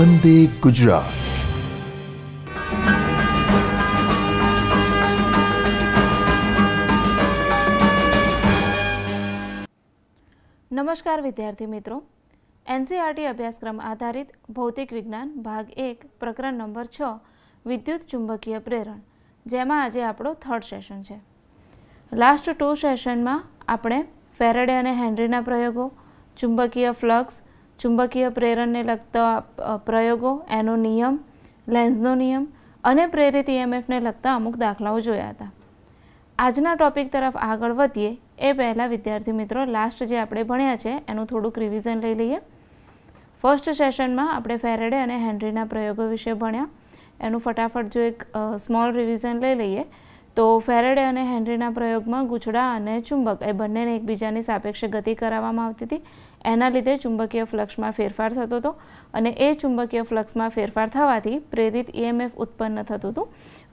વંદે ગુજરાત નમસ્કાર વિદ્યાર્થી મિત્રો એનસીઆરટી અભ્યાસક્રમ આધારિત ભૌતિક વિજ્ઞાન ભાગ એક પ્રકરણ નંબર છ વિદ્યુત ચુંબકીય પ્રેરણ જેમાં આજે આપણો થર્ડ સેશન છે લાસ્ટ ટુ સેશનમાં આપણે ફેરેડે અને હેનરીના પ્રયોગો ચુંબકીય ફ્લક્સ ચુંબકીય પ્રેરણને લગતા પ્રયોગો એનો નિયમ લેન્સનો નિયમ અને પ્રેરિત ઈએમએફને e લગતા અમુક દાખલાઓ જોયા હતા આજના ટોપિક તરફ આગળ વધીએ એ પહેલાં વિદ્યાર્થી મિત્રો લાસ્ટ જે આપણે ભણ્યા છે એનું થોડુંક રિવિઝન લઈ લઈએ ફર્સ્ટ સેશનમાં આપણે ફેરેડે અને હેનરીના પ્રયોગો વિશે ભણ્યા એનું ફટાફટ જો એક સ્મોલ રિવિઝન લઈ લઈએ તો ફેરેડે અને હેનરીના પ્રયોગમાં ગુછડા અને ચુંબક એ બંનેને એકબીજાની સાપેક્ષ ગતિ કરાવવામાં આવતી હતી એના લીધે ચુંબકીય ફ્લક્ષમાં ફેરફાર થતો હતો અને એ ચુંબકીય ફ્લક્સમાં ફેરફાર થવાથી પ્રેરિત ઈએમએફ e ઉત્પન્ન થતું હતું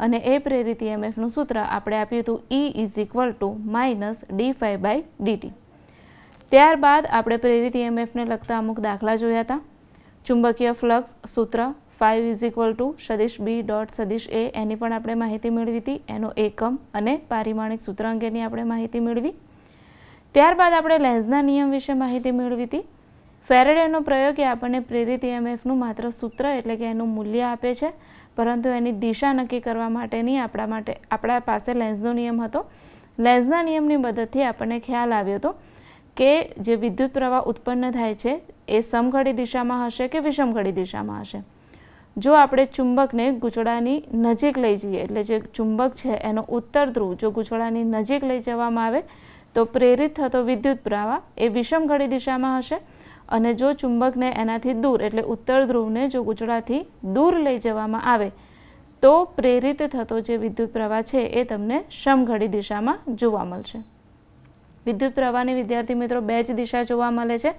અને એ પ્રેરિત ઈએમએફનું e સૂત્ર આપણે આપ્યું હતું E is equal to minus d phi by dt ત્યારબાદ આપણે પ્રેરિત ઈએમએફને e લગતા અમુક દાખલા જોયા હતા ચુંબકીય ફ્લક્સ સૂત્ર ફાઇવ ઇઝ ઇક્વલ ટુ સદીશ બી ડોટ સદીશ એ એની પણ આપણે માહિતી મેળવી હતી એનો એકમ અને પારિમાણિક સૂત્ર અંગેની આપણે માહિતી મેળવી ત્યારબાદ આપણે લેન્સના નિયમ વિશે માહિતી મેળવી હતી ફેરેડેનો પ્રયોગ એ આપણને પ્રેરિત ઈએમએફનું e માત્ર સૂત્ર એટલે કે એનું મૂલ્ય આપે છે પરંતુ એની દિશા નક્કી કરવા માટેની આપણા માટે આપણા પાસે લેન્સનો નિયમ હતો લેન્સના નિયમની મદદથી આપણને ખ્યાલ આવ્યો હતો કે જે વિદ્યુત પ્રવાહ ઉત્પન્ન થાય છે એ સમઘડી દિશામાં હશે કે વિષમઘડી દિશામાં હશે જો આપણે ચુંબકને ગૂંચળાની નજીક લઈ જઈએ એટલે જે ચુંબક છે એનો ઉત્તર ધ્રુવ જો ગૂંચળાની નજીક લઈ જવામાં આવે તો પ્રેરિત થતો વિદ્યુત પ્રવાહ એ વિષમ ઘડી દિશામાં હશે અને જો ચુંબકને એનાથી દૂર એટલે ઉત્તર ધ્રુવને જો ગુજરાતથી દૂર લઈ જવામાં આવે તો પ્રેરિત થતો જે વિદ્યુત પ્રવાહ છે એ તમને સમઘડી દિશામાં જોવા મળશે વિદ્યુત પ્રવાહની વિદ્યાર્થી મિત્રો બે જ દિશા જોવા મળે છે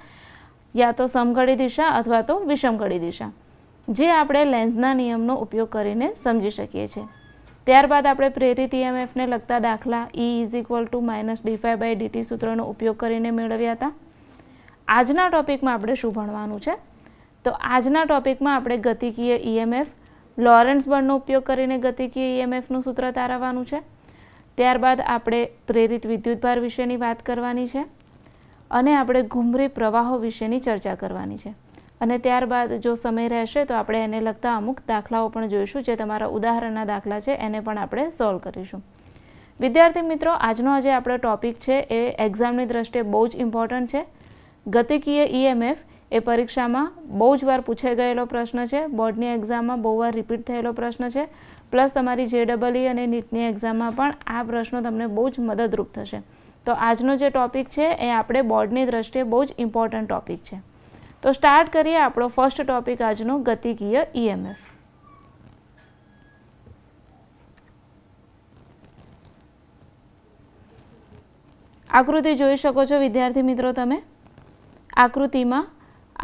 યા તો સમઘડી દિશા અથવા તો વિષમઘડી દિશા જે આપણે લેન્સના નિયમનો ઉપયોગ કરીને સમજી શકીએ છીએ ત્યારબાદ આપણે પ્રેરિત ઈએમએફને લગતા દાખલા E is equal to minus d phi by dt સૂત્રનો ઉપયોગ કરીને મેળવ્યા હતા આજના ટોપિકમાં આપણે શું ભણવાનું છે તો આજના ટોપિકમાં આપણે ગતિકીય ઈએમએફ લોરેન્સ બળનો ઉપયોગ કરીને ગતિકીય ઈએમએફનું સૂત્ર તારવવાનું છે ત્યારબાદ આપણે પ્રેરિત વિદ્યુતભાર વિશેની વાત કરવાની છે અને આપણે ઘુમરી પ્રવાહો વિશેની ચર્ચા કરવાની છે અને ત્યારબાદ જો સમય રહેશે તો આપણે એને લગતા અમુક દાખલાઓ પણ જોઈશું જે તમારા ઉદાહરણના દાખલા છે એને પણ આપણે સોલ્વ કરીશું વિદ્યાર્થી મિત્રો આજનો આજે આપણો ટોપિક છે એ એક્ઝામની દ્રષ્ટિએ બહુ જ ઇમ્પોર્ટન્ટ છે ગતિકીય ઈએમએફ e એ પરીક્ષામાં બહુ જ વાર પૂછાઈ ગયેલો પ્રશ્ન છે બોર્ડની એક્ઝામમાં બહુ વાર રિપીટ થયેલો પ્રશ્ન છે પ્લસ તમારી જે ડબલઈ e અને નીટની એક્ઝામમાં પણ આ પ્રશ્નો તમને બહુ જ મદદરૂપ થશે તો આજનો જે ટોપિક છે એ આપણે બોર્ડની દ્રષ્ટિએ બહુ જ ઇમ્પોર્ટન્ટ ટોપિક છે તો સ્ટાર્ટ કરીએ આપણો ફર્સ્ટ ટોપિક આજનો ગતિકીય ઈએમએફ e આકૃતિ જોઈ શકો છો વિદ્યાર્થી મિત્રો તમે આકૃતિમાં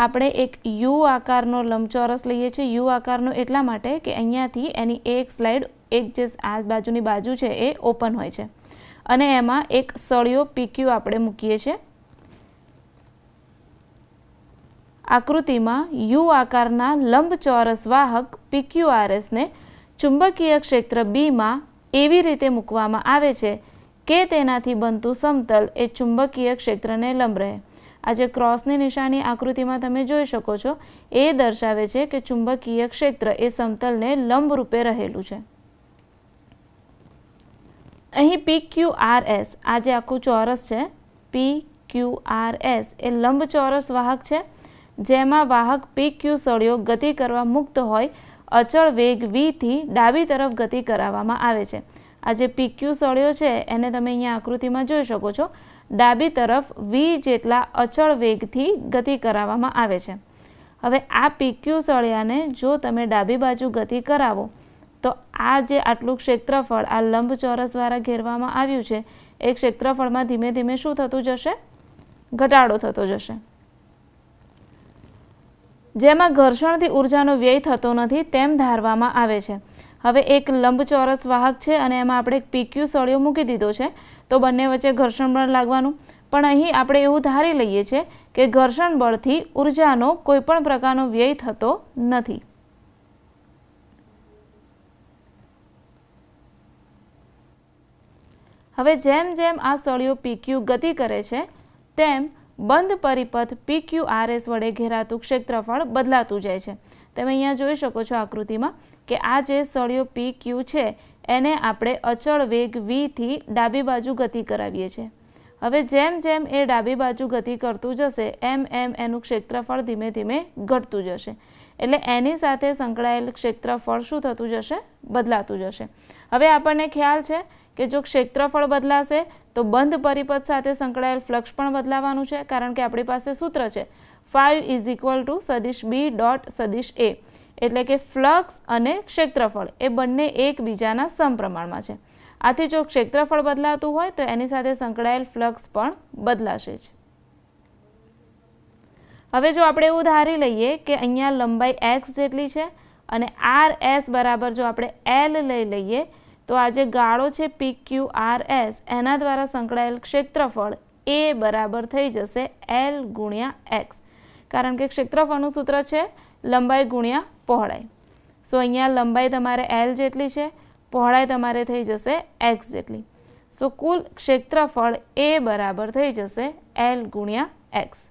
આપણે એક યુ આકારનો લંબચોરસ લઈએ છીએ યુ આકારનો એટલા માટે કે અહીંયાથી એની એક સ્લાઇડ એક જે આ બાજુની બાજુ છે એ ઓપન હોય છે અને એમાં એક સળિયો પીક્યુ આપણે મૂકીએ છીએ આકૃતિમાં યુ આકારના લંબચોરસ વાહક પીક્યુઆરએસને ચુંબકીય ક્ષેત્ર બીમાં એવી રીતે મૂકવામાં આવે છે કે તેનાથી બનતું સમતલ એ ચુંબકીય ક્ષેત્રને લંબ રહે આજે ક્રોસની નિશાની આકૃતિમાં તમે જોઈ શકો છો એ દર્શાવે છે કે ચુંબકીય ક્ષેત્ર એ સમતલને લંબરૂપે રહેલું છે અહીં પી ક્યુ આર એસ આજે આખું ચોરસ છે પી ક્યુ આર એસ એ લંબચોરસ વાહક છે જેમાં વાહક પી ક્યુ સળિયો ગતિ કરવા મુક્ત હોય અચળ વેગ વીથી ડાબી તરફ ગતિ કરાવવામાં આવે છે આ જે પી ક્યુ સળિયો છે એને તમે અહીંયા આકૃતિમાં જોઈ શકો છો ડાબી તરફ વી જેટલા અચળ વેગથી ગતિ કરાવવામાં આવે છે હવે આ પીક્યુ સળિયાને જો તમે ડાબી બાજુ ગતિ કરાવો તો આ જે આટલું ક્ષેત્રફળ આ લંબચોરસ દ્વારા ઘેરવામાં આવ્યું છે એ ક્ષેત્રફળમાં ધીમે ધીમે શું થતું જશે ઘટાડો થતો જશે જેમાં ઘર્ષણથી ઉર્જાનો વ્યય થતો નથી તેમ ધારવામાં આવે છે હવે એક લંબચોરસ વાહક છે અને એમાં આપણે પીક્યુ સળિયો મૂકી દીધો છે તો બંને વચ્ચે ઘર્ષણ બળ લાગવાનું પણ અહીં આપણે એવું ધારી લઈએ છીએ કે ઘર્ષણ બળથી ઉર્જાનો કોઈપણ પ્રકારનો વ્યય થતો નથી હવે જેમ જેમ આ સળિયો પીક્યુ ગતિ કરે છે તેમ બંધ પરિપથ પીક્યુઆરએસ વડે ઘેરાતું ક્ષેત્રફળ બદલાતું જાય છે તમે અહીંયા જોઈ શકો છો આકૃતિમાં કે આ જે સળિયો પી ક્યુ છે એને આપણે અચળ વેગ વીથી ડાબી બાજુ ગતિ કરાવીએ છીએ હવે જેમ જેમ એ ડાબી બાજુ ગતિ કરતું જશે એમ એમ એનું ક્ષેત્રફળ ધીમે ધીમે ઘટતું જશે એટલે એની સાથે સંકળાયેલ ક્ષેત્રફળ શું થતું જશે બદલાતું જશે હવે આપણને ખ્યાલ છે કે જો ક્ષેત્રફળ બદલાશે તો બંધ પરિપથ સાથે સંકળાયેલ ફ્લક્સ પણ બદલાવાનું છે કારણ કે આપણી પાસે સૂત્ર છે ફાઇવ ઇઝ ઇક્વલ ટુ સદીશ બી ડોટ સદીશ એ એટલે કે ફ્લક્સ અને ક્ષેત્રફળ એ બંને એકબીજાના સમપ્રમાણમાં છે આથી જો ક્ષેત્રફળ બદલાતું હોય તો એની સાથે સંકળાયેલ ફ્લક્સ પણ બદલાશે જ હવે જો આપણે એવું ધારી લઈએ કે અહીંયા લંબાઈ એક્સ જેટલી છે અને આર એસ બરાબર જો આપણે એલ લઈ લઈએ તો આ જે ગાળો છે પી ક્યુ આર એસ એના દ્વારા સંકળાયેલ ક્ષેત્રફળ એ બરાબર થઈ જશે એલ ગુણ્યા એક્સ કારણ કે ક્ષેત્રફળનું સૂત્ર છે લંબાઈ ગુણ્યા પહોળાઈ સો અહીંયા લંબાઈ તમારે એલ જેટલી છે પહોળાઈ તમારે થઈ જશે એક્સ જેટલી સો કુલ ક્ષેત્રફળ એ બરાબર થઈ જશે એલ ગુણ્યા એક્સ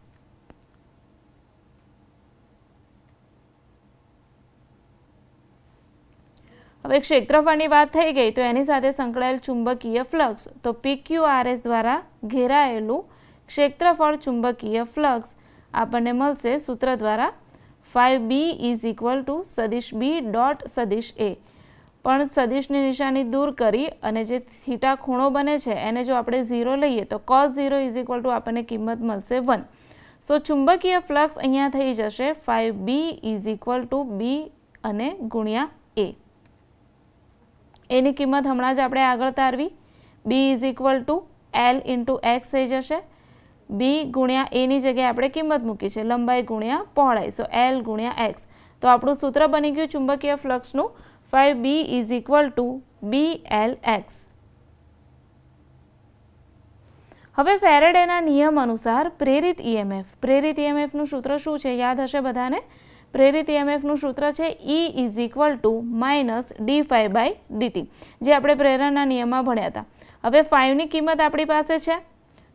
હવે ક્ષેત્રફળની વાત થઈ ગઈ તો એની સાથે સંકળાયેલ ચુંબકીય ફ્લક્સ તો પીક્યુઆરએસ દ્વારા ઘેરાયેલું ક્ષેત્રફળ ચુંબકીય ફ્લક્સ આપણને મળશે સૂત્ર દ્વારા phi B is equal to સદીશ બી ડોટ સદીશ એ પણ સદીશની નિશાની દૂર કરી અને જે થીટા ખૂણો બને છે એને જો આપણે ઝીરો લઈએ તો cos zero is equal to આપણને કિંમત મળશે વન સો ચુંબકીય ફ્લક્સ અહીંયા થઈ જશે phi B is equal to B અને ગુણ્યા એ એની કિંમત હમણાં જ આપણે આગળ તારવી B is equal to L into X થઈ જશે બી ગુણ્યા એની જગ્યાએ આપણે કિંમત મૂકી છે લંબાઈ ગુણ્યા પહોળાઈ સો એલ ગુણ્યા એક્સ તો આપણું સૂત્ર બની ગયું ચુંબકીય ફ્લક્સનું phi B is equal to B L X હવે ફેરેડેના નિયમ અનુસાર પ્રેરિત ઈએમએફ e પ્રેરિત ઈએમએફનું e સૂત્ર શું છે યાદ હશે બધાને પ્રેરિત ઈએમએફનું e સૂત્ર છે E is equal to minus D five by dt જે આપણે પ્રેરણના નિયમમાં ભણ્યા હતા હવે ફાઇવની કિંમત આપણી પાસે છે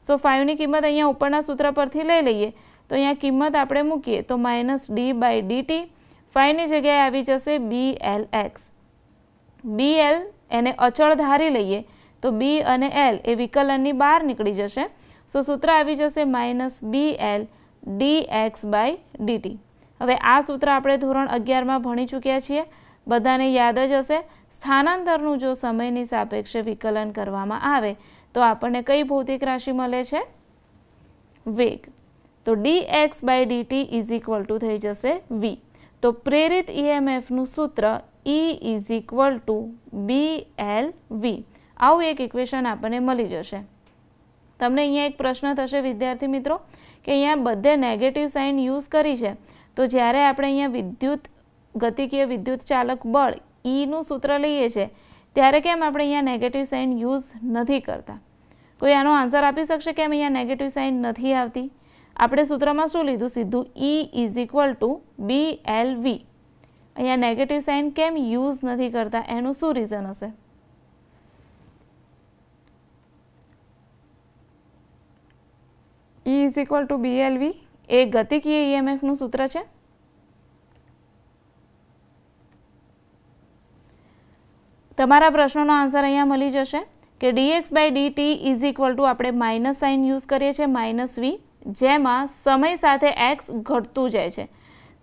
સો ફાઇવની કિંમત અહીંયા ઉપરના સૂત્ર પરથી લઈ લઈએ તો અહીંયા કિંમત આપણે મૂકીએ તો માઇનસ ડી બાય ડીટી ફાઇવની જગ્યાએ આવી જશે B L X B L એને અચળ ધારી લઈએ તો બી અને એલ એ વિકલનની બહાર નીકળી જશે સો સૂત્ર આવી જશે minus B L d x by dt હવે આ સૂત્ર આપણે ધોરણ અગિયારમાં ભણી ચૂક્યા છીએ બધાને યાદ જ હશે સ્થાનાંતરનું જો સમયની સાપેક્ષે વિકલન કરવામાં આવે તો આપણને કઈ ભૌતિક રાશિ મળે છે વેગ તો d x by dt is equal to થઈ જશે વી તો પ્રેરિત ઈએમએફનું e સૂત્ર E is equal to B L V આવું એક ઇક્વેશન આપણને મળી જશે તમને અહીંયા એક પ્રશ્ન થશે વિદ્યાર્થી મિત્રો કે અહીંયા બધે નેગેટિવ સાઇન યુઝ કરી છે તો જ્યારે આપણે અહીંયા વિદ્યુત ગતિકીય વિદ્યુત ચાલક બળ ઈનું e સૂત્ર લઈએ છીએ ત્યારે કેમ આપણે અહીંયા નેગેટિવ સાઇન યુઝ નથી કરતા કોઈ આનો આન્સર આપી શકશે કેમ અહીંયા નેગેટિવ સાઇન નથી આવતી આપણે સૂત્રમાં શું લીધું સીધું E is equal to B L V અહીંયા નેગેટિવ સાઇન કેમ યુઝ નથી કરતા એનું શું રીઝન હશે is equal to B L V એ ગતિકીય ઈએમએફનું e સૂત્ર છે તમારા પ્રશ્નોનો આન્સર અહીંયા મળી જશે કે DX by D T is equal to આપણે માઇનસ સાઇન યુઝ કરીએ છીએ માઇનસ વી જેમાં સમય સાથે એક્સ ઘટતું જાય છે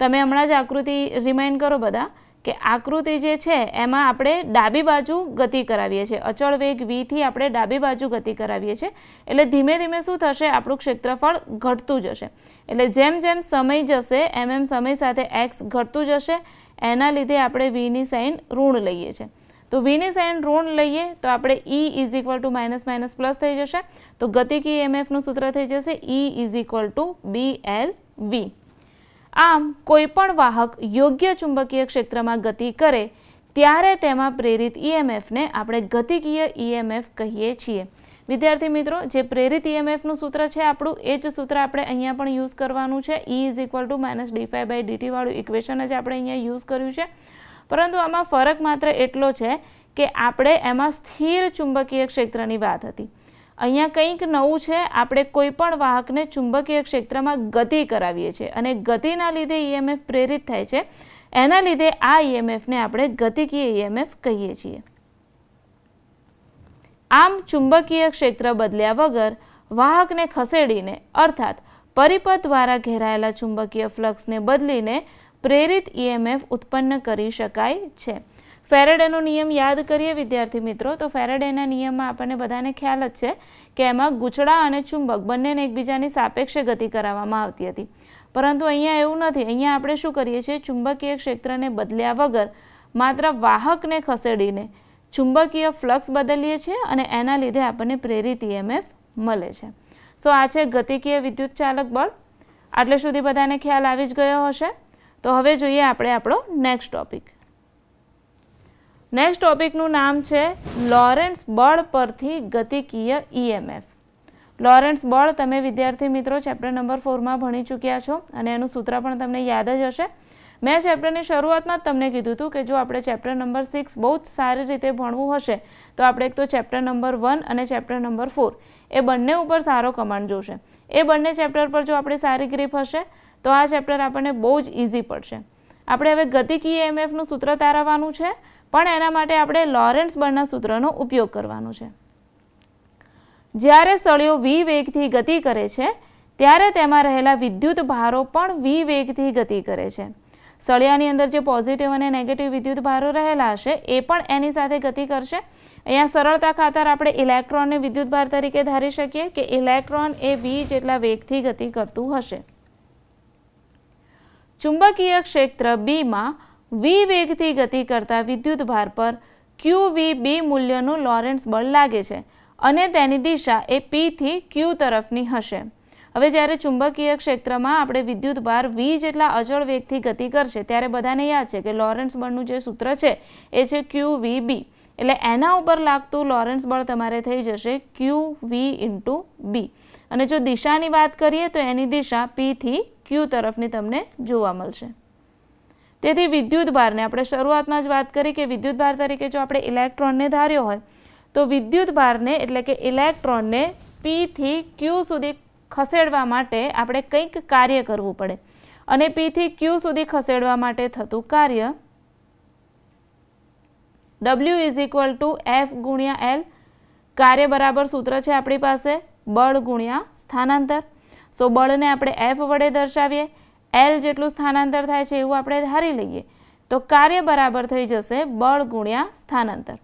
તમે હમણાં જ આકૃતિ રિમાઇન્ડ કરો બધા કે આકૃતિ જે છે એમાં આપણે ડાબી બાજુ ગતિ કરાવીએ છીએ અચળ વેગ વીથી આપણે ડાબી બાજુ ગતિ કરાવીએ છીએ એટલે ધીમે ધીમે શું થશે આપણું ક્ષેત્રફળ ઘટતું જશે એટલે જેમ જેમ સમય જશે એમ એમ સમય સાથે એક્સ ઘટતું જશે એના લીધે આપણે વીની સાઇન ઋણ લઈએ છીએ તો વીની સાઇન ઋણ લઈએ તો આપણે E is equal to minus minus plus થઈ જશે તો ગતિકી એમએફનું સૂત્ર થઈ જશે E is equal to B L V આમ કોઈપણ વાહક યોગ્ય ચુંબકીય ક્ષેત્રમાં ગતિ કરે ત્યારે તેમાં પ્રેરિત ઈએમએફને e આપણે ગતિકીય ઈએમએફ e કહીએ છીએ વિદ્યાર્થી મિત્રો જે પ્રેરિત ઈએમએફનું e સૂત્ર છે આપણું એ જ સૂત્ર આપણે અહીંયા પણ યુઝ કરવાનું છે E is equal to minus D five by DT વાળું ઇક્વેશન જ આપણે અહીંયા યુઝ કર્યું છે પરંતુ આમાં ફરક માત્ર એટલો છે કે આપણે એમાં સ્થિર ચુંબકીય ક્ષેત્રની વાત હતી અહીંયા કંઈક નવું છે આપણે કોઈ પણ વાહકને ચુંબકીય ક્ષેત્રમાં ગતિ કરાવીએ છીએ અને ગતિના લીધે ઈએમએફ પ્રેરિત થાય છે એના લીધે આ ઈએમએફને આપણે ગતિકીય ઈએમએફ કહીએ છીએ આમ ચુંબકીય ક્ષેત્ર બદલ્યા વગર વાહકને ખસેડીને અર્થાત પરિપથ દ્વારા ઘેરાયેલા ચુંબકીય ફ્લક્સને બદલીને પ્રેરિત ઈએમએફ ઉત્પન્ન કરી શકાય છે ફેરેડેનો નિયમ યાદ કરીએ વિદ્યાર્થી મિત્રો તો ફેરેડેના નિયમમાં આપણને બધાને ખ્યાલ જ છે કે એમાં ગૂંચળા અને ચુંબક બંનેને એકબીજાની સાપેક્ષે ગતિ કરાવવામાં આવતી હતી પરંતુ અહીંયા એવું નથી અહીંયા આપણે શું કરીએ છીએ ચુંબકીય ક્ષેત્રને બદલ્યા વગર માત્ર વાહકને ખસેડીને ચુંબકીય ફ્લક્સ બદલીએ છીએ અને એના લીધે આપણને પ્રેરિત ઈએમએફ મળે છે સો આ છે ગતિકીય વિદ્યુત ચાલક બળ આટલે સુધી બધાને ખ્યાલ આવી જ ગયો હશે તો હવે જોઈએ આપણે આપણો નેક્સ્ટ ટોપિક નેક્સ્ટ ટોપિકનું નામ છે લોરેન્સ બળ પરથી ગતિકીય ઈએમએફ લોરેન્સ બળ તમે વિદ્યાર્થી મિત્રો ચેપ્ટર નંબર ફોરમાં ભણી ચૂક્યા છો અને એનું સૂત્ર પણ તમને યાદ જ હશે મેં ચેપ્ટરની શરૂઆતમાં જ તમને કીધું હતું કે જો આપણે ચેપ્ટર નંબર સિક્સ બહુ જ સારી રીતે ભણવું હશે તો આપણે એક તો ચેપ્ટર નંબર વન અને ચેપ્ટર નંબર ફોર એ બંને ઉપર સારો કમાન્ડ જોશે એ બંને ચેપ્ટર પર જો આપણી સારી ગ્રીફ હશે તો આ ચેપ્ટર આપણને બહુ જ ઇઝી પડશે આપણે હવે ગતિકીય એમએફનું e સૂત્ર તારવવાનું છે પણ એના માટે આપણે લોરેન્સ બળના સૂત્રનો ઉપયોગ કરવાનો છે જ્યારે સળિયો વી વેગથી ગતિ કરે છે ત્યારે તેમાં રહેલા વિદ્યુત ભારો પણ વી વેગથી ગતિ કરે છે સળિયાની અંદર જે પોઝિટિવ અને નેગેટિવ વિદ્યુત ભારો રહેલા હશે એ પણ એની સાથે ગતિ કરશે અહીંયા સરળતા ખાતર આપણે ઇલેક્ટ્રોનને વિદ્યુત ભાર તરીકે ધારી શકીએ કે ઇલેક્ટ્રોન એ વી જેટલા વેગથી ગતિ કરતું હશે ચુંબકીય ક્ષેત્ર બીમાં વી વેગથી ગતિ કરતા ભાર પર ક્યુ વી બી મૂલ્યનું લોરેન્સ બળ લાગે છે અને તેની દિશા એ પીથી ક્યુ તરફની હશે હવે જ્યારે ચુંબકીય ક્ષેત્રમાં આપણે વિદ્યુત ભાર વી જેટલા અચળ વેગથી ગતિ કરશે ત્યારે બધાને યાદ છે કે લોરેન્સ બળનું જે સૂત્ર છે એ છે ક્યુ વી બી એટલે એના ઉપર લાગતું લોરેન્સ બળ તમારે થઈ જશે ક્યુ વી ઇન્ટુ બી અને જો દિશાની વાત કરીએ તો એની દિશા પીથી ક્યુ તરફની તમને જોવા મળશે તેથી વિદ્યુત ભારને આપણે શરૂઆતમાં જ વાત કરી કે વિદ્યુત ભાર તરીકે જો આપણે ઇલેક્ટ્રોનને ધાર્યો હોય તો વિદ્યુત ભારને એટલે કે ઇલેક્ટ્રોનને પીથી ક્યુ સુધી ખસેડવા માટે આપણે કંઈક કાર્ય કરવું પડે અને પીથી ક્યુ સુધી ખસેડવા માટે થતું કાર્ય W is equal to F ગુણ્યા એલ કાર્ય બરાબર સૂત્ર છે આપણી પાસે બળ ગુણ્યા સ્થાનાંતર સો બળને આપણે એફ વડે દર્શાવીએ એલ જેટલું સ્થાનાંતર થાય છે એવું આપણે ધારી લઈએ તો કાર્ય બરાબર થઈ જશે બળ ગુણ્યા સ્થાનાંતર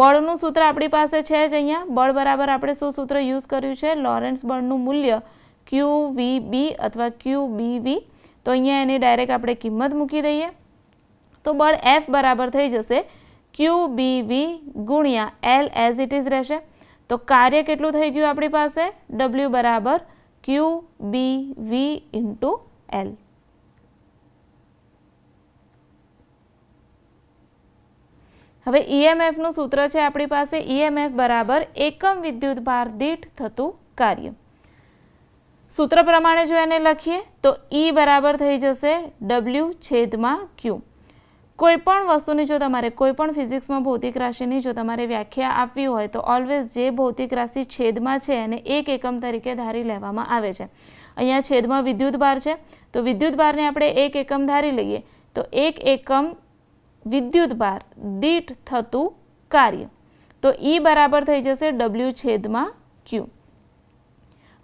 બળનું સૂત્ર આપણી પાસે છે જ અહીંયા બળ બરાબર આપણે શું સૂત્ર યુઝ કર્યું છે લોરેન્સ બળનું મૂલ્ય ક્યુ વી બી અથવા ક્યુ બી વી તો અહીંયા એની ડાયરેક્ટ આપણે કિંમત મૂકી દઈએ તો બળ એફ બરાબર થઈ જશે ક્યુ બી વી ગુણ્યા એલ એઝ ઇટ ઇઝ રહેશે તો કાર્ય કેટલું થઈ ગયું આપણી પાસે ડબલ્યુ બરાબર ક્યુ બી વી ઇન્ટુ એલ હવે ઈએમએફનું e સૂત્ર છે આપણી પાસે ઈએમએફ e બરાબર એકમ વિદ્યુત ભાર દીઠ થતું કાર્ય સૂત્ર પ્રમાણે જો એને લખીએ તો ઈ e બરાબર થઈ જશે ડબલ્યુ છેદમાં ક્યુ કોઈપણ વસ્તુની જો તમારે કોઈપણ ફિઝિક્સમાં ભૌતિક રાશિની જો તમારે વ્યાખ્યા આપવી હોય તો ઓલવેઝ જે ભૌતિક રાશિ છેદમાં છે એને એક એકમ તરીકે ધારી લેવામાં આવે છે અહીંયા છેદમાં વિદ્યુત ભાર છે તો વિદ્યુત ભારને આપણે એક એકમ ધારી લઈએ તો એક એકમ વિદ્યુત ભાર દીઠ થતું કાર્ય તો ઈ બરાબર થઈ જશે ડબલ્યુ છેદમાં ક્યુ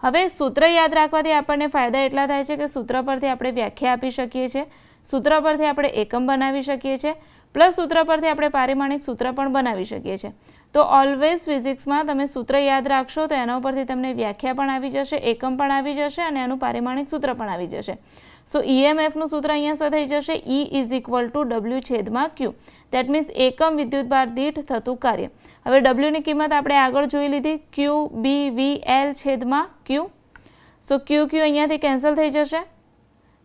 હવે સૂત્ર યાદ રાખવાથી આપણને ફાયદા એટલા થાય છે કે સૂત્ર પરથી આપણે વ્યાખ્યા આપી શકીએ છીએ સૂત્ર પરથી આપણે એકમ બનાવી શકીએ છીએ પ્લસ સૂત્ર પરથી આપણે પારિમાણિક સૂત્ર પણ બનાવી શકીએ છીએ તો ઓલવેઝ ફિઝિક્સમાં તમે સૂત્ર યાદ રાખશો તો એના ઉપરથી તમને વ્યાખ્યા પણ આવી જશે એકમ પણ આવી જશે અને એનું પારિમાણિક સૂત્ર પણ આવી જશે સો ઈએમએફનું e સૂત્ર અહીંયા શું થઈ જશે E is equal to W છેદમાં ક્યુ દેટ મીન્સ એકમ વિદ્યુતભાર દીઠ થતું કાર્ય હવે ડબલ્યુની કિંમત આપણે આગળ જોઈ લીધી ક્યુ બી વી એલ છેદમાં ક્યુ સો ક્યુ ક્યુ અહીંયાથી કેન્સલ થઈ જશે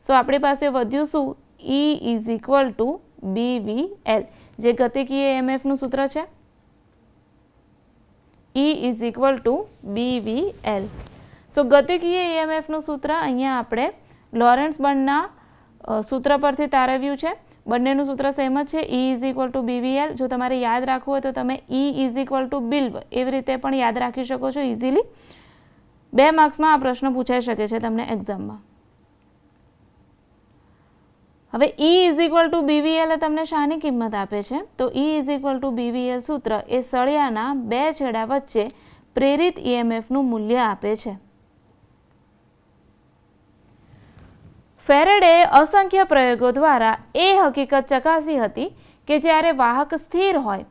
સો આપણી પાસે વધ્યું શું E is equal to B V L જે ગતિકીય એમએફનું e સૂત્ર છે E is equal to B V L so ગતિકીય એમએફનું e સૂત્ર અહીંયા આપણે લોરેન્સ બળના સૂત્ર પરથી તારવ્યું છે બંનેનું સૂત્ર સેમ જ છે E is equal to BVL જો તમારે યાદ રાખવું હોય તો તમે ઈ ઇઝ ઇક્વલ ટુ બિલ્વ એવી રીતે પણ યાદ રાખી શકો છો ઇઝીલી બે માર્ક્સમાં આ પ્રશ્ન પૂછાઈ શકે છે તમને એક્ઝામમાં હવે E is equal to BVL તમને શાની કિંમત આપે છે તો E is equal to BVL સૂત્ર એ સળિયાના બે છેડા વચ્ચે પ્રેરિત ઈએમએફનું e મૂલ્ય આપે છે ફેરેડે અસંખ્ય પ્રયોગો દ્વારા એ હકીકત ચકાસી હતી કે જ્યારે વાહક સ્થિર હોય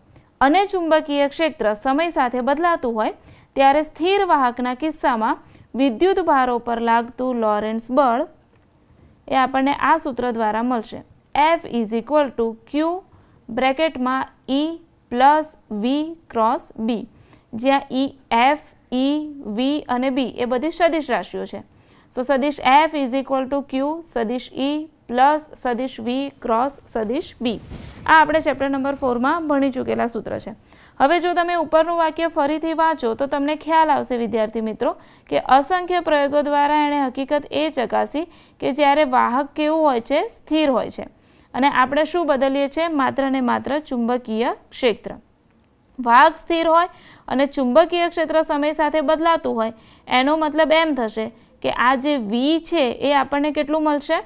અને ચુંબકીય ક્ષેત્ર સમય સાથે બદલાતું હોય ત્યારે સ્થિર વાહકના કિસ્સામાં વિદ્યુત ભારો પર લાગતું લોરેન્સ બળ એ આપણને આ સૂત્ર દ્વારા મળશે F is equal to Q બ્રેકેટમાં E plus V cross B જ્યાં ઈ એફ ઈ વી અને બી એ બધી સદિશ રાશિઓ છે So Sadish F is equal to Q, Sadish E plus સદિશ વી ક્રોસ સદિશ બી આ આપણે ચેપ્ટર નંબર ફોરમાં ભણી ચૂકેલા સૂત્ર છે હવે જો તમે ઉપરનું વાક્ય ફરીથી વાંચો તો તમને ખ્યાલ આવશે વિદ્યાર્થી મિત્રો કે અસંખ્ય પ્રયોગો દ્વારા એણે હકીકત એ ચકાસી કે જ્યારે વાહક કેવું હોય છે સ્થિર હોય છે અને આપણે શું બદલીએ છીએ માત્ર ને માત્ર ચુંબકીય ક્ષેત્ર વાહક સ્થિર હોય અને ચુંબકીય ક્ષેત્ર સમય સાથે બદલાતું હોય એનો મતલબ એમ થશે કે આ જે વી છે એ આપણને કેટલું મળશે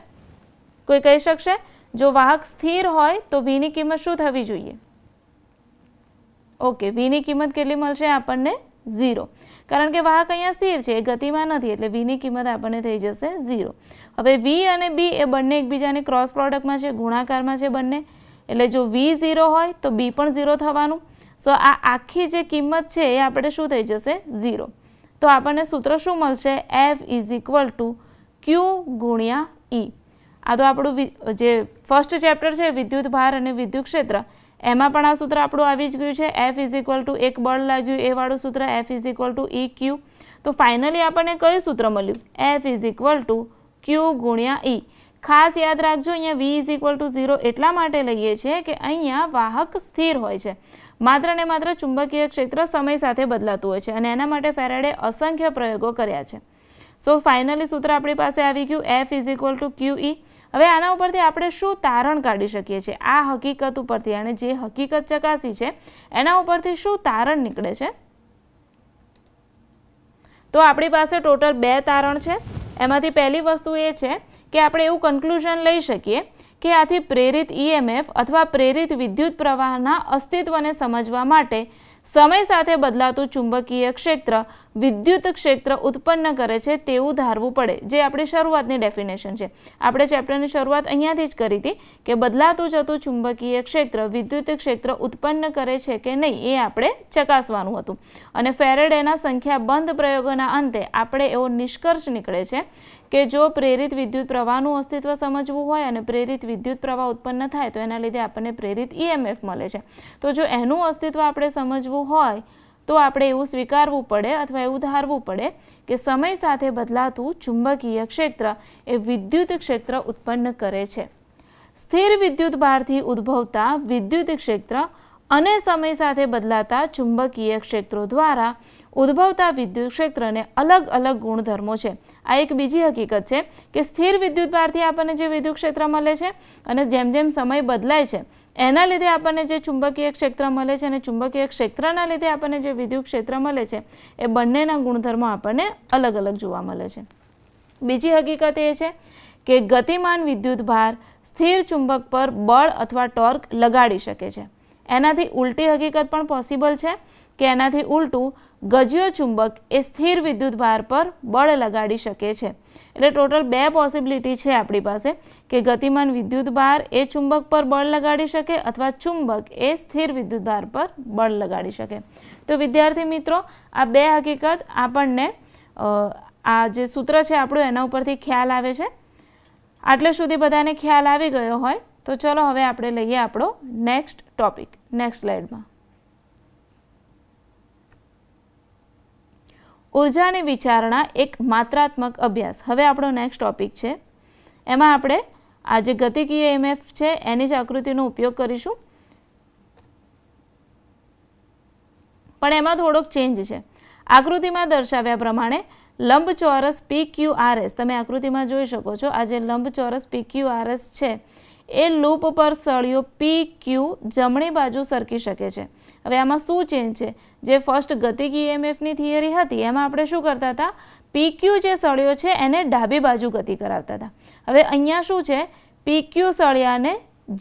કોઈ કહી શકશે જો વાહક સ્થિર હોય તો વીની કિંમત શું થવી જોઈએ ઓકે વીની કિંમત કેટલી મળશે આપણને ઝીરો કારણ કે વાહક અહીંયા સ્થિર છે એ ગતિમાં નથી એટલે વીની કિંમત આપણને થઈ જશે ઝીરો હવે વી અને બી એ બંને એકબીજાને ક્રોસ પ્રોડક્ટમાં છે ગુણાકારમાં છે બંને એટલે જો વી ઝીરો હોય તો બી પણ ઝીરો થવાનું સો આ આખી જે કિંમત છે એ આપણે શું થઈ જશે ઝીરો તો આપણને સૂત્ર શું મળશે F is equal to Q ગુણ્યા ઈ e. આ તો આપણું જે ફર્સ્ટ ચેપ્ટર છે વિદ્યુત ભાર અને વિદ્યુત ક્ષેત્ર એમાં પણ આ સૂત્ર આપણું આવી જ ગયું છે એફ ઇઝ ઇક્વલ ટુ એક બળ લાગ્યું એ વાળું સૂત્ર F is equal to E Q તો ફાઇનલી આપણને કયું સૂત્ર મળ્યું F is equal to Q ગુણ્યા ઈ e. ખાસ યાદ રાખજો અહીંયા V is equal to zero એટલા માટે લઈએ છીએ કે અહીંયા વાહક સ્થિર હોય છે માત્ર ને માત્ર ચુંબકીય ક્ષેત્ર સમય સાથે બદલાતું હોય છે અને એના માટે ફેરાડે અસંખ્ય પ્રયોગો કર્યા છે સો ફાઇનલી સૂત્ર આપણી પાસે આવી ગયું F is equal to Q E હવે આના ઉપરથી આપણે શું તારણ કાઢી શકીએ છીએ આ હકીકત ઉપરથી અને જે હકીકત ચકાસી છે એના ઉપરથી શું તારણ નીકળે છે તો આપણી પાસે ટોટલ બે તારણ છે એમાંથી પહેલી વસ્તુ એ છે કે આપણે એવું કન્ક્લુઝન લઈ શકીએ કે આથી પ્રેરિત ઈએમએફ e અથવા પ્રેરિત વિદ્યુત પ્રવાહના અસ્તિત્વને સમજવા માટે સમય સાથે બદલાતું ચુંબકીય ક્ષેત્ર વિદ્યુત ક્ષેત્ર ઉત્પન્ન કરે છે તેવું ધારવું પડે જે આપણી શરૂઆતની ડેફિનેશન છે આપણે ચેપ્ટરની શરૂઆત અહીંયાથી જ કરી હતી કે બદલાતું જતું ચુંબકીય ક્ષેત્ર વિદ્યુત ક્ષેત્ર ઉત્પન્ન કરે છે કે નહીં એ આપણે ચકાસવાનું હતું અને ફેરેડેના સંખ્યાબંધ પ્રયોગોના અંતે આપણે એવો નિષ્કર્ષ નીકળે છે કે જો પ્રેરિત વિદ્યુત પ્રવાહનું અસ્તિત્વ સમજવું હોય અને પ્રેરિત વિદ્યુત પ્રવાહ ઉત્પન્ન થાય તો એના લીધે આપણને પ્રેરિત ઈએમએફ e મળે છે તો જો એનું અસ્તિત્વ આપણે સમજવું હોય તો આપણે એવું સ્વીકારવું પડે અથવા એવું ધારવું પડે કે સમય સાથે બદલાતું ચુંબકીય ક્ષેત્ર એ વિદ્યુત ક્ષેત્ર ઉત્પન્ન કરે છે સ્થિર વિદ્યુત ભારથી ઉદ્ભવતા વિદ્યુત ક્ષેત્ર અને સમય સાથે બદલાતા ચુંબકીય ક્ષેત્રો દ્વારા ઉદ્ભવતા વિદ્યુત ક્ષેત્રને અલગ અલગ ગુણધર્મો છે આ એક બીજી હકીકત છે કે સ્થિર વિદ્યુત ભારથી આપણને જે વિદ્યુત ક્ષેત્ર મળે છે અને જેમ જેમ સમય બદલાય છે એના લીધે આપણને જે ચુંબકીય ક્ષેત્ર મળે છે અને ચુંબકીય ક્ષેત્રના લીધે આપણને જે વિદ્યુત ક્ષેત્ર મળે છે એ બંનેના ગુણધર્મો આપણને અલગ અલગ જોવા મળે છે બીજી હકીકત એ છે કે ગતિમાન વિદ્યુત ભાર સ્થિર ચુંબક પર બળ અથવા ટોર્ક લગાડી શકે છે એનાથી ઉલટી હકીકત પણ પોસિબલ છે કે એનાથી ઉલટું ગજ્ય ચુંબક એ સ્થિર વિદ્યુત ભાર પર બળ લગાડી શકે છે એટલે ટોટલ બે પોસિબિલિટી છે આપણી પાસે કે ગતિમાન વિદ્યુત ભાર એ ચુંબક પર બળ લગાડી શકે અથવા ચુંબક એ સ્થિર વિદ્યુત ભાર પર બળ લગાડી શકે તો વિદ્યાર્થી મિત્રો આ બે હકીકત આપણને આ જે સૂત્ર છે આપણું એના ઉપરથી ખ્યાલ આવે છે આટલે સુધી બધાને ખ્યાલ આવી ગયો હોય તો ચલો હવે આપણે લઈએ આપણો નેક્સ્ટ ટોપિક નેક્સ્ટ સ્લાઇડમાં ઉર્જાની વિચારણા એક માત્રાત્મક અભ્યાસ હવે આપણો નેક્સ્ટ ટોપિક છે એમાં આપણે આ જે ગતિકીય એમએફ છે એની જ આકૃતિનો ઉપયોગ કરીશું પણ એમાં થોડોક ચેન્જ છે આકૃતિમાં દર્શાવ્યા પ્રમાણે લંબચોરસ પી ક્યુ એસ તમે આકૃતિમાં જોઈ શકો છો આ જે લંબચોરસ પી ક્યુ એસ છે એ લૂપ પર સળિયો પી ક્યુ જમણી બાજુ સરકી શકે છે હવે આમાં શું ચેન્જ છે જે ફર્સ્ટ ગતિક ઈએમએફની થિયરી હતી એમાં આપણે શું કરતા હતા પીક્યુ જે સળિયો છે એને ડાબી બાજુ ગતિ કરાવતા હતા હવે અહીંયા શું છે પીક્યુ સળિયાને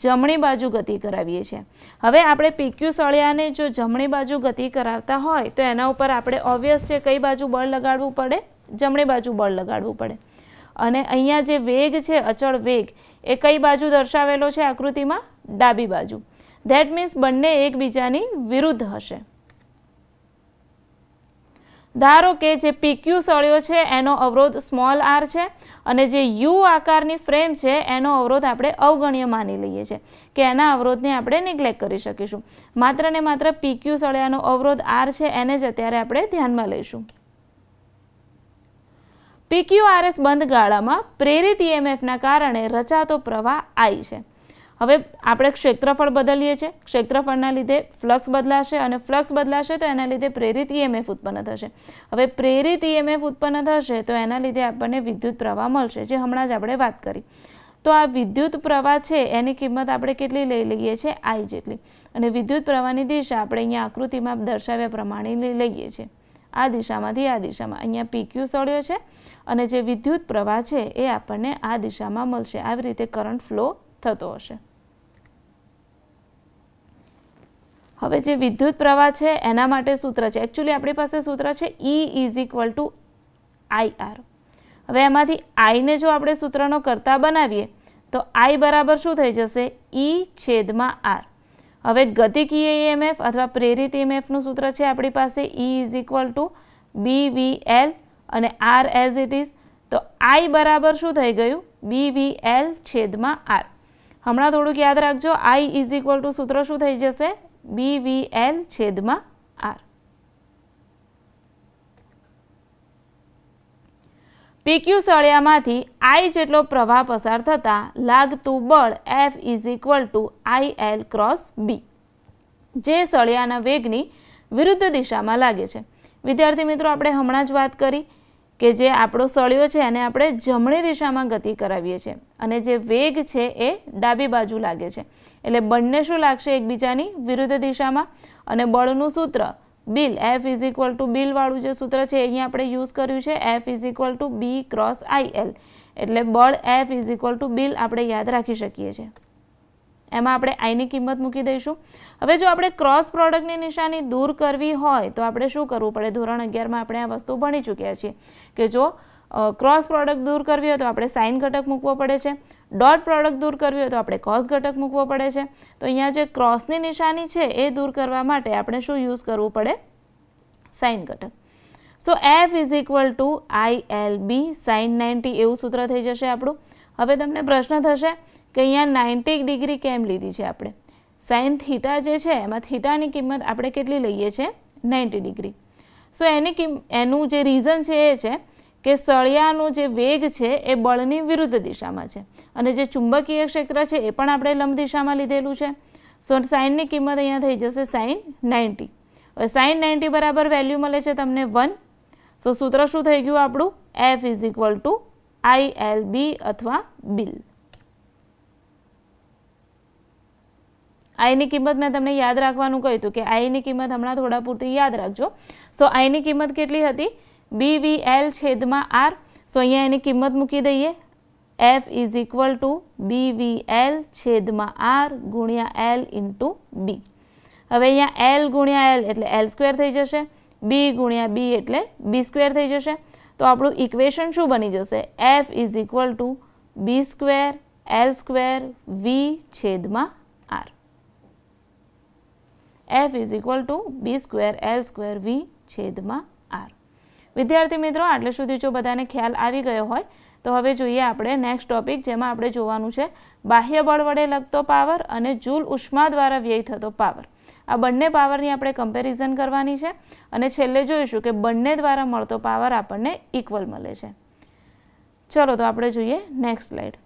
જમણી બાજુ ગતિ કરાવીએ છીએ હવે આપણે પીક્યુ સળિયાને જો જમણી બાજુ ગતિ કરાવતા હોય તો એના ઉપર આપણે ઓબ્વિયસ છે કઈ બાજુ બળ લગાડવું પડે જમણી બાજુ બળ લગાડવું પડે અને અહીંયા જે વેગ છે અચળ વેગ એ કઈ બાજુ દર્શાવેલો છે આકૃતિમાં ડાબી બાજુ ધેટ મીન્સ બંને એકબીજાની વિરુદ્ધ હશે ધારો કે જે પીક્યુ સળિયો છે એનો અવરોધ સ્મોલ આર છે અને જે યુ આકારની ફ્રેમ છે એનો અવરોધ આપણે અવગણ્ય માની લઈએ છીએ કે એના અવરોધને આપણે નિગ્લેક્ટ કરી શકીશું માત્ર ને માત્ર પીક્યુ સળિયાનો અવરોધ આર છે એને જ અત્યારે આપણે ધ્યાનમાં લઈશું પીક્યુ આરએસ બંધ ગાળામાં પ્રેરિત ઈએમએફના e કારણે રચાતો પ્રવાહ આઈ છે હવે આપણે ક્ષેત્રફળ બદલીએ છીએ ક્ષેત્રફળના લીધે ફ્લક્સ બદલાશે અને ફ્લક્સ બદલાશે તો એના લીધે પ્રેરિત ઈએમએફ ઉત્પન્ન થશે હવે પ્રેરિત ઈએમએફ ઉત્પન્ન થશે તો એના લીધે આપણને વિદ્યુત પ્રવાહ મળશે જે હમણાં જ આપણે વાત કરી તો આ વિદ્યુત પ્રવાહ છે એની કિંમત આપણે કેટલી લઈ લઈએ છીએ આઈ જેટલી અને વિદ્યુત પ્રવાહની દિશા આપણે અહીંયા આકૃતિમાં દર્શાવ્યા પ્રમાણે લઈએ છીએ આ દિશામાંથી આ દિશામાં અહીંયા પીક્યુ સળ્યો છે અને જે વિદ્યુત પ્રવાહ છે એ આપણને આ દિશામાં મળશે આવી રીતે કરંટ ફ્લો થતો હશે હવે જે વિદ્યુત પ્રવાહ છે એના માટે સૂત્ર છે એકચ્યુઅલી આપણી પાસે સૂત્ર છે E is equal to I R હવે એમાંથી આઈને જો આપણે સૂત્રનો કરતા બનાવીએ તો આઈ બરાબર શું થઈ જશે ઈ e છેદમાં આર હવે ગતિકીય ઈએમએફ e અથવા પ્રેરિત ઈએમએફનું e સૂત્ર છે આપણી પાસે E is equal to B V L અને આર એઝ ઇટ ઇઝ તો આઈ બરાબર શું થઈ ગયું બી વી એલ છેદમાં આર હમણાં થોડુંક યાદ રાખજો આઈ ઇઝ ઇક્વલ ટુ સૂત્ર શું થઈ જશે બીવીએલ છેદમાં આર પીક્યુ સળિયામાંથી આઈ જેટલો પ્રવાહ પસાર થતાં લાગતું બળ F is equal to I L cross B જે સળિયાના વેગની વિરુદ્ધ દિશામાં લાગે છે વિદ્યાર્થી મિત્રો આપણે હમણાં જ વાત કરી કે જે આપણો સળિયો છે એને આપણે જમણી દિશામાં ગતિ કરાવીએ છીએ અને જે વેગ છે એ ડાબી બાજુ લાગે છે એટલે બંને શું લાગશે એકબીજાની વિરુદ્ધ દિશામાં અને બળનું સૂત્ર બિલ એફ ઇઝ ઇક્વલ ટુ બિલવાળું જે સૂત્ર છે અહીંયા આપણે યુઝ કર્યું છે F is equal to B cross I L એટલે બળ એફ ઇઝ ઇક્વલ ટુ બિલ આપણે યાદ રાખી શકીએ છીએ એમાં આપણે આઈની કિંમત મૂકી દઈશું હવે જો આપણે ક્રોસ પ્રોડક્ટની નિશાની દૂર કરવી હોય તો આપણે શું કરવું પડે ધોરણ અગિયારમાં આપણે આ વસ્તુ ભણી ચૂક્યા છીએ કે જો ક્રોસ પ્રોડક્ટ દૂર કરવી હોય તો આપણે સાઇન ઘટક મૂકવો પડે છે ડોટ પ્રોડક્ટ દૂર કરવી હોય તો આપણે કોસ ઘટક મૂકવો પડે છે તો અહીંયા જે ક્રોસની નિશાની છે એ દૂર કરવા માટે આપણે શું યુઝ કરવું પડે સાઇન ઘટક so F is equal to I L B sign ninety એવું સૂત્ર થઈ જશે આપણું હવે તમને પ્રશ્ન થશે કે અહીંયા નાઇન્ટી ડિગ્રી કેમ લીધી છે આપણે સાઇન થીટા જે છે એમાં થીટાની કિંમત આપણે કેટલી લઈએ છીએ નાઇન્ટી ડિગ્રી સો એની કિંમ એનું જે રીઝન છે એ છે કે સળિયાનો જે વેગ છે એ બળની વિરુદ્ધ દિશામાં છે અને જે ચુંબકીય ક્ષેત્ર છે એ પણ આપણે લંબ દિશામાં લીધેલું છે સો સાઇનની કિંમત અહીંયા થઈ જશે સાઇન નાઇન્ટી હવે સાઇન નાઇન્ટી બરાબર વેલ્યુ મળે છે તમને વન સો સૂત્ર શું થઈ ગયું આપણું F is equal to I L B અથવા બિલ આઈની કિંમત મેં તમને યાદ રાખવાનું કહ્યું હતું કે આઈની કિંમત હમણાં થોડા પૂરતી યાદ રાખજો સો આઈની કિંમત કેટલી હતી બી વી એલ છેદમાં આર સો અહીંયા એની કિંમત મૂકી દઈએ F is equal to B V L છેદમાં આર ગુણ્યા એલ ઇન્ટુ બી હવે અહીંયા એલ ગુણ્યા એલ એટલે એલ સ્ક્વેર થઈ જશે બી ગુણ્યા બી એટલે બી સ્ક્વેર થઈ જશે તો આપણું ઇક્વેશન શું બની જશે F is equal to B square L square V છેદમાં R F is equal to B square L square V છેદમાં વિદ્યાર્થી મિત્રો આટલે સુધી જો બધાને ખ્યાલ આવી ગયો હોય તો હવે જોઈએ આપણે નેક્સ્ટ ટોપિક જેમાં આપણે જોવાનું છે બાહ્ય બળ વડે લગતો પાવર અને જૂલ ઉષ્મા દ્વારા વ્યય થતો પાવર આ બંને પાવરની આપણે કમ્પેરિઝન કરવાની છે અને છેલ્લે જોઈશું કે બંને દ્વારા મળતો પાવર આપણને ઇક્વલ મળે છે ચલો તો આપણે જોઈએ નેક્સ્ટ સ્લાઇડ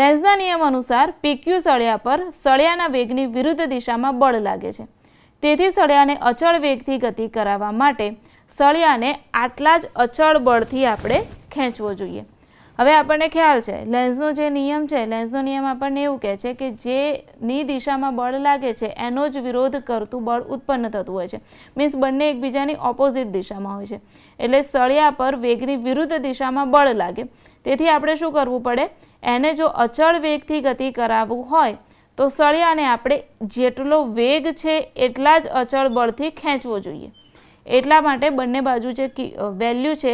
લેન્ઝના નિયમ અનુસાર પીક્યુ સળિયા પર સળિયાના વેગની વિરુદ્ધ દિશામાં બળ લાગે છે તેથી સળિયાને અચળ વેગથી ગતિ કરાવવા માટે સળિયાને આટલા જ અચળ બળથી આપણે ખેંચવો જોઈએ હવે આપણને ખ્યાલ છે લેન્સનો જે નિયમ છે લેન્સનો નિયમ આપણને એવું કહે છે કે જેની દિશામાં બળ લાગે છે એનો જ વિરોધ કરતું બળ ઉત્પન્ન થતું હોય છે મીન્સ બંને એકબીજાની ઓપોઝિટ દિશામાં હોય છે એટલે સળિયા પર વેગની વિરુદ્ધ દિશામાં બળ લાગે તેથી આપણે શું કરવું પડે એને જો અચળ વેગથી ગતિ કરાવવું હોય તો સળિયાને આપણે જેટલો વેગ છે એટલા જ અચળ બળથી ખેંચવો જોઈએ એટલા માટે બંને બાજુ જે વેલ્યુ છે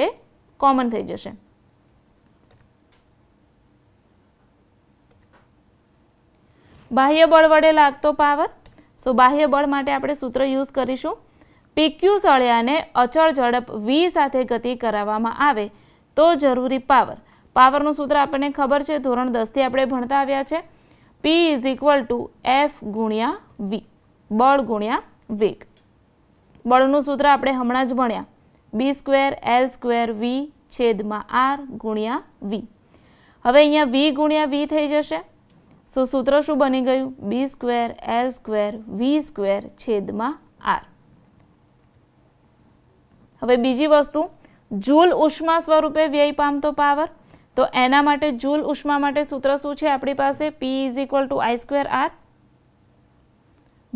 કોમન થઈ જશે બાહ્ય બળ વડે લાગતો પાવર સો બાહ્ય બળ માટે આપણે સૂત્ર યુઝ કરીશું પીક્યુ સળિયાને અચળ ઝડપ વી સાથે ગતિ કરાવવામાં આવે તો જરૂરી પાવર પાવરનું સૂત્ર આપણને ખબર છે ધોરણ દસથી આપણે ભણતા આવ્યા છે P is equal to F ગુણ્યા વી બળ ગુણ્યા વેગ બળનું સૂત્ર આપણે હમણાં જ ભણ્યા B square L square V છેદમાં આર ગુણ્યા વી હવે અહીંયા વી ગુણ્યા વી થઈ જશે સો સૂત્ર શું બની ગયું B square L square V square છેદમાં આર હવે બીજી વસ્તુ જૂલ ઉષ્મા સ્વરૂપે વ્યય પામતો પાવર તો એના માટે જુલ ઉષ્મા માટે સૂત્ર શું છે આપણી પાસે P is equal to I square R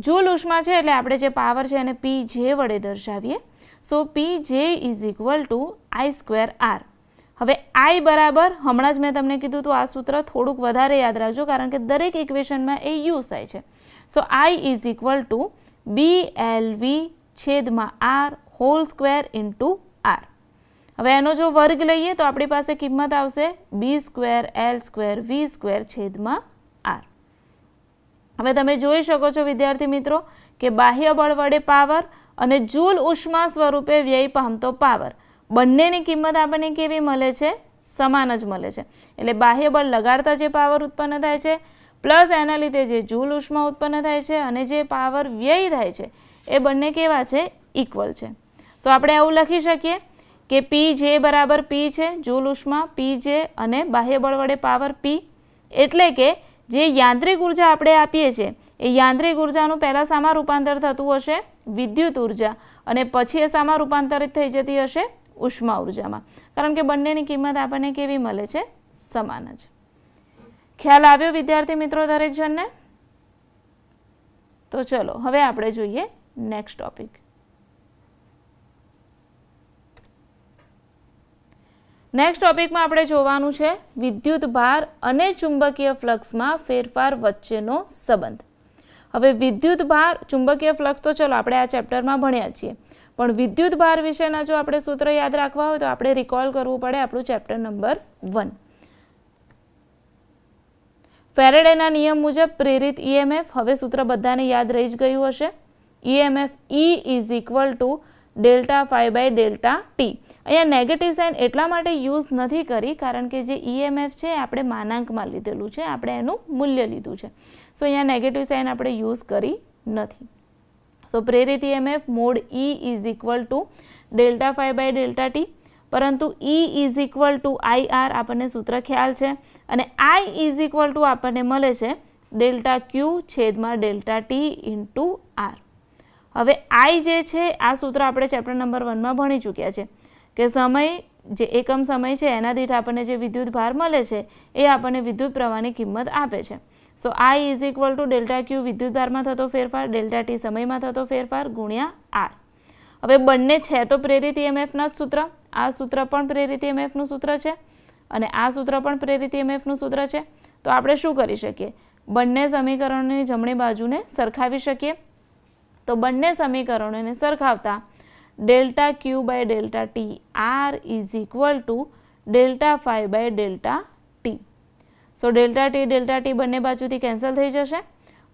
joule ઉષ્મા છે એટલે આપણે જે પાવર છે એને પી જે વડે દર્શાવીએ સો પી જે is equal to I square R હવે આઈ બરાબર હમણાં જ મેં તમને કીધું તું આ સૂત્ર થોડુંક વધારે યાદ રાખજો કારણ કે દરેક ઇક્વેશનમાં એ યુઝ થાય છે so I is equal to B L V છેદમાં R whole square into R હવે એનો જો વર્ગ લઈએ તો આપણી પાસે કિંમત આવશે B square L square V square છેદમાં આર હવે તમે જોઈ શકો છો વિદ્યાર્થી મિત્રો કે બાહ્ય બળ વડે પાવર અને જૂલ ઉષ્મા સ્વરૂપે વ્યય પામતો પાવર બંનેની કિંમત આપણને કેવી મળે છે સમાન જ મળે છે એટલે બાહ્ય બળ લગાડતા જે પાવર ઉત્પન્ન થાય છે પ્લસ એના લીધે જે જૂલ ઉષ્મા ઉત્પન્ન થાય છે અને જે પાવર વ્યય થાય છે એ બંને કેવા છે ઇક્વલ છે સો આપણે એવું લખી શકીએ કે પી જે બરાબર પી છે જૂલ ઉષ્મા પી જે અને બાહ્ય બળ વડે પાવર પી એટલે કે જે યાંત્રિક ઉર્જા આપણે આપીએ છીએ એ યાંત્રિક ઉર્જાનું પહેલાં શામાં રૂપાંતર થતું હશે વિદ્યુત ઉર્જા અને પછી એ શામાં રૂપાંતરિત થઈ જતી હશે ઉષ્મા ઉર્જામાં કારણ કે બંનેની કિંમત આપણને કેવી મળે છે સમાન જ ખ્યાલ આવ્યો વિદ્યાર્થી મિત્રો દરેક જણને તો ચલો હવે આપણે જોઈએ નેક્સ્ટ ટોપિક નેક્સ્ટ ટોપિકમાં આપણે જોવાનું છે વિદ્યુત ભાર અને ચુંબકીય ફ્લક્સમાં ફેરફાર વચ્ચેનો સંબંધ હવે વિદ્યુત ભાર ચુંબકીય ફ્લક્સ તો ચલો આપણે આ ચેપ્ટરમાં ભણ્યા છીએ પણ વિદ્યુત ભાર વિશેના જો આપણે સૂત્ર યાદ રાખવા હોય તો આપણે રિકોલ કરવું પડે આપણું ચેપ્ટર નંબર વન ફેરેડેના નિયમ મુજબ પ્રેરિત ઈએમએફ e હવે સૂત્ર બધાને યાદ રહી જ ગયું હશે EMF E is equal to delta five by delta T અહીંયા નેગેટિવ સાઇન એટલા માટે યુઝ નથી કરી કારણ કે જે ઈએમએફ e છે આપણે માનાંકમાં લીધેલું છે આપણે એનું મૂલ્ય લીધું છે સો અહીંયા નેગેટિવ સાઇન આપણે યુઝ કરી નથી સો પ્રેરિત EMF mod E is equal to delta phi by delta T પરંતુ E is equal to I R આપણને સૂત્ર ખ્યાલ છે અને આઈ ઇઝ ઇક્વલ ટુ આપણને મળે છે ડેલ્ટા ક્યુ છેદમાં ડેલ્ટા ટી ઇન્ટુ આર હવે આઈ જે છે આ સૂત્ર આપણે ચેપ્ટર નંબર વનમાં ભણી ચૂક્યા છે કે સમય જે એકમ સમય છે એના દીઠ આપણને જે વિદ્યુત ભાર મળે છે એ આપણને વિદ્યુત પ્રવાહની કિંમત આપે છે so I is equal to delta Q વિદ્યુત ભારમાં થતો ફેરફાર ડેલ્ટા ટી સમયમાં થતો ફેરફાર ગુણ્યા આર હવે બંને છે તો પ્રેરિત ઇએમએફના e જ સૂત્ર આ સૂત્ર પણ પ્રેરિત ઇએમએફનું e સૂત્ર છે અને આ સૂત્ર પણ પ્રેરિત ઇએમએફનું e સૂત્ર છે તો આપણે શું કરી શકીએ બંને સમીકરણોની જમણી બાજુને સરખાવી શકીએ તો બંને સમીકરણોને સરખાવતા delta Q by delta T R is equal to delta five by delta T so delta T delta T બંને બાજુથી કેન્સલ થઈ જશે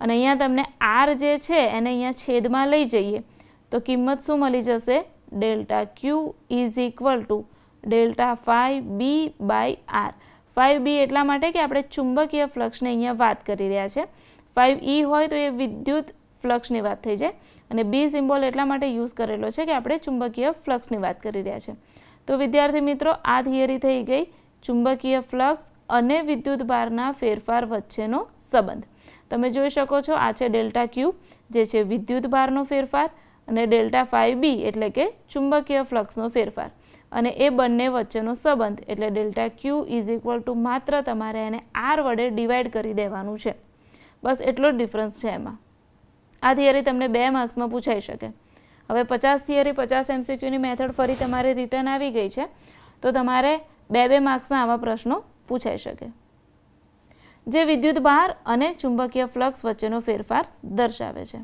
અને અહીંયા તમને આર જે છે એને અહીંયા છેદમાં લઈ જઈએ તો કિંમત શું મળી જશે delta Q is equal to delta five B by R five B એટલા માટે કે આપણે ચુંબકીય ફ્લક્સની અહીંયા વાત કરી રહ્યા છે ફાઇવ ઈ હોય તો એ વિદ્યુત ફ્લક્ષની વાત થઈ જાય અને બી સિમ્બોલ એટલા માટે યુઝ કરેલો છે કે આપણે ચુંબકીય ફ્લક્સની વાત કરી રહ્યા છે તો વિદ્યાર્થી મિત્રો આ થિયરી થઈ ગઈ ચુંબકીય ફ્લક્સ અને વિદ્યુત ભારના ફેરફાર વચ્ચેનો સંબંધ તમે જોઈ શકો છો આ છે ડેલ્ટા ક્યુ જે છે વિદ્યુત ભારનો ફેરફાર અને ડેલ્ટા ફાઇવ બી એટલે કે ચુંબકીય ફ્લક્સનો ફેરફાર અને એ બંને વચ્ચેનો સંબંધ એટલે delta Q is equal to માત્ર તમારે એને આર વડે ડિવાઈડ કરી દેવાનું છે બસ એટલો જ ડિફરન્સ છે એમાં આ થિયરી તમને બે માર્ક્સમાં પૂછાઈ શકે હવે પચાસ થિયરી પચાસ એમસીક્યુની મેથડ ફરી તમારે રિટર્ન આવી ગઈ છે તો તમારે બે બે માર્ક્સના આવા પ્રશ્નો પૂછાઈ શકે જે વિદ્યુત બહાર અને ચુંબકીય ફ્લક્સ વચ્ચેનો ફેરફાર દર્શાવે છે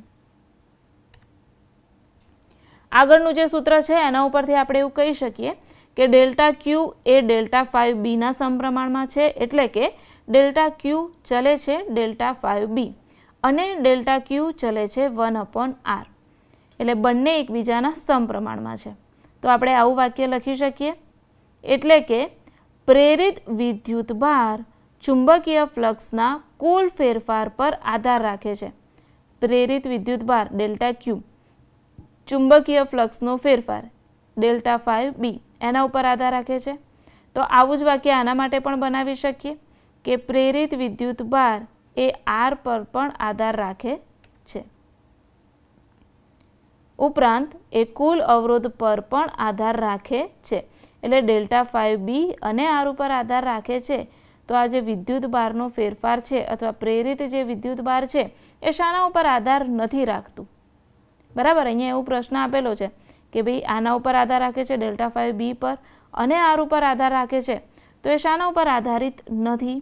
આગળનું જે સૂત્ર છે એના ઉપરથી આપણે એવું કહી શકીએ કે ડેલ્ટા ક્યુ એ ડેલ્ટા ફાઇવ બીના સમપ્રમાણમાં છે એટલે કે ડેલ્ટા ક્યુ ચલે છે ડેલ્ટા ફાઇવ બી અને ડેલ્ટા ક્યુ ચલે છે વન અપોન આર એટલે બંને એકબીજાના સમપ્રમાણમાં છે તો આપણે આવું વાક્ય લખી શકીએ એટલે કે પ્રેરિત વિદ્યુત ભાર ચુંબકીય ફ્લક્સના કુલ ફેરફાર પર આધાર રાખે છે પ્રેરિત વિદ્યુત ભાર ડેલ્ટા ક્યુ ચુંબકીય ફ્લક્સનો ફેરફાર ડેલ્ટા ફાઇવ બી એના ઉપર આધાર રાખે છે તો આવું જ વાક્ય આના માટે પણ બનાવી શકીએ કે પ્રેરિત વિદ્યુત ભાર એ આર પર પણ આધાર રાખે છે ઉપરાંત એ કુલ અવરોધ પર પણ આધાર રાખે છે એટલે ડેલ્ટા ફાઇવ બી અને આર ઉપર આધાર રાખે છે તો આ જે વિદ્યુત બારનો ફેરફાર છે અથવા પ્રેરિત જે વિદ્યુત બાર છે એ શાના ઉપર આધાર નથી રાખતું બરાબર અહીંયા એવું પ્રશ્ન આપેલો છે કે ભાઈ આના ઉપર આધાર રાખે છે ડેલ્ટા ફાઇવ બી પર અને આર ઉપર આધાર રાખે છે તો એ શાના ઉપર આધારિત નથી